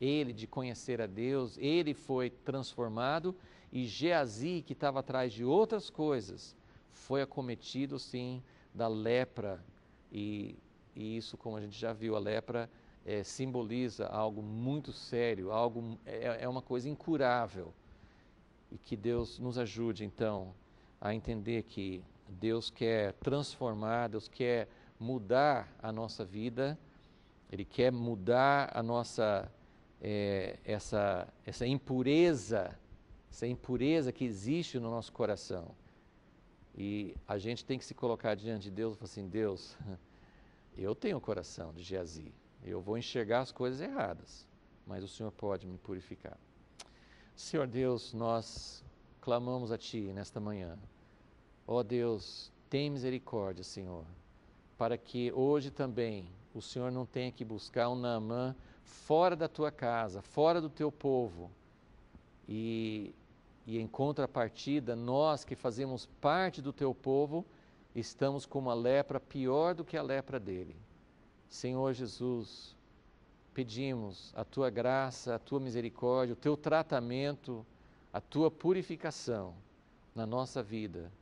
ele de conhecer a Deus. Ele foi transformado e Geazi, que estava atrás de outras coisas, foi acometido sim da lepra. E, e isso, como a gente já viu, a lepra é, simboliza algo muito sério, algo é, é uma coisa incurável. E que Deus nos ajude então a entender que Deus quer transformar, Deus quer mudar a nossa vida, Ele quer mudar a nossa é, essa, essa impureza, essa impureza que existe no nosso coração. E a gente tem que se colocar diante de Deus e falar assim: Deus, eu tenho o coração de Geazi. Eu vou enxergar as coisas erradas, mas o Senhor pode me purificar. Senhor Deus, nós clamamos a Ti nesta manhã. Ó oh Deus, tem misericórdia, Senhor, para que hoje também o Senhor não tenha que buscar um Naamã fora da Tua casa, fora do Teu povo. E, e em contrapartida, nós que fazemos parte do Teu povo, estamos com uma lepra pior do que a lepra dele. Senhor Jesus, pedimos a tua graça, a tua misericórdia, o teu tratamento, a tua purificação na nossa vida,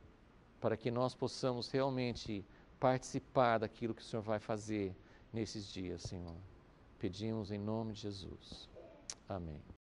para que nós possamos realmente participar daquilo que o Senhor vai fazer nesses dias, Senhor. Pedimos em nome de Jesus. Amém.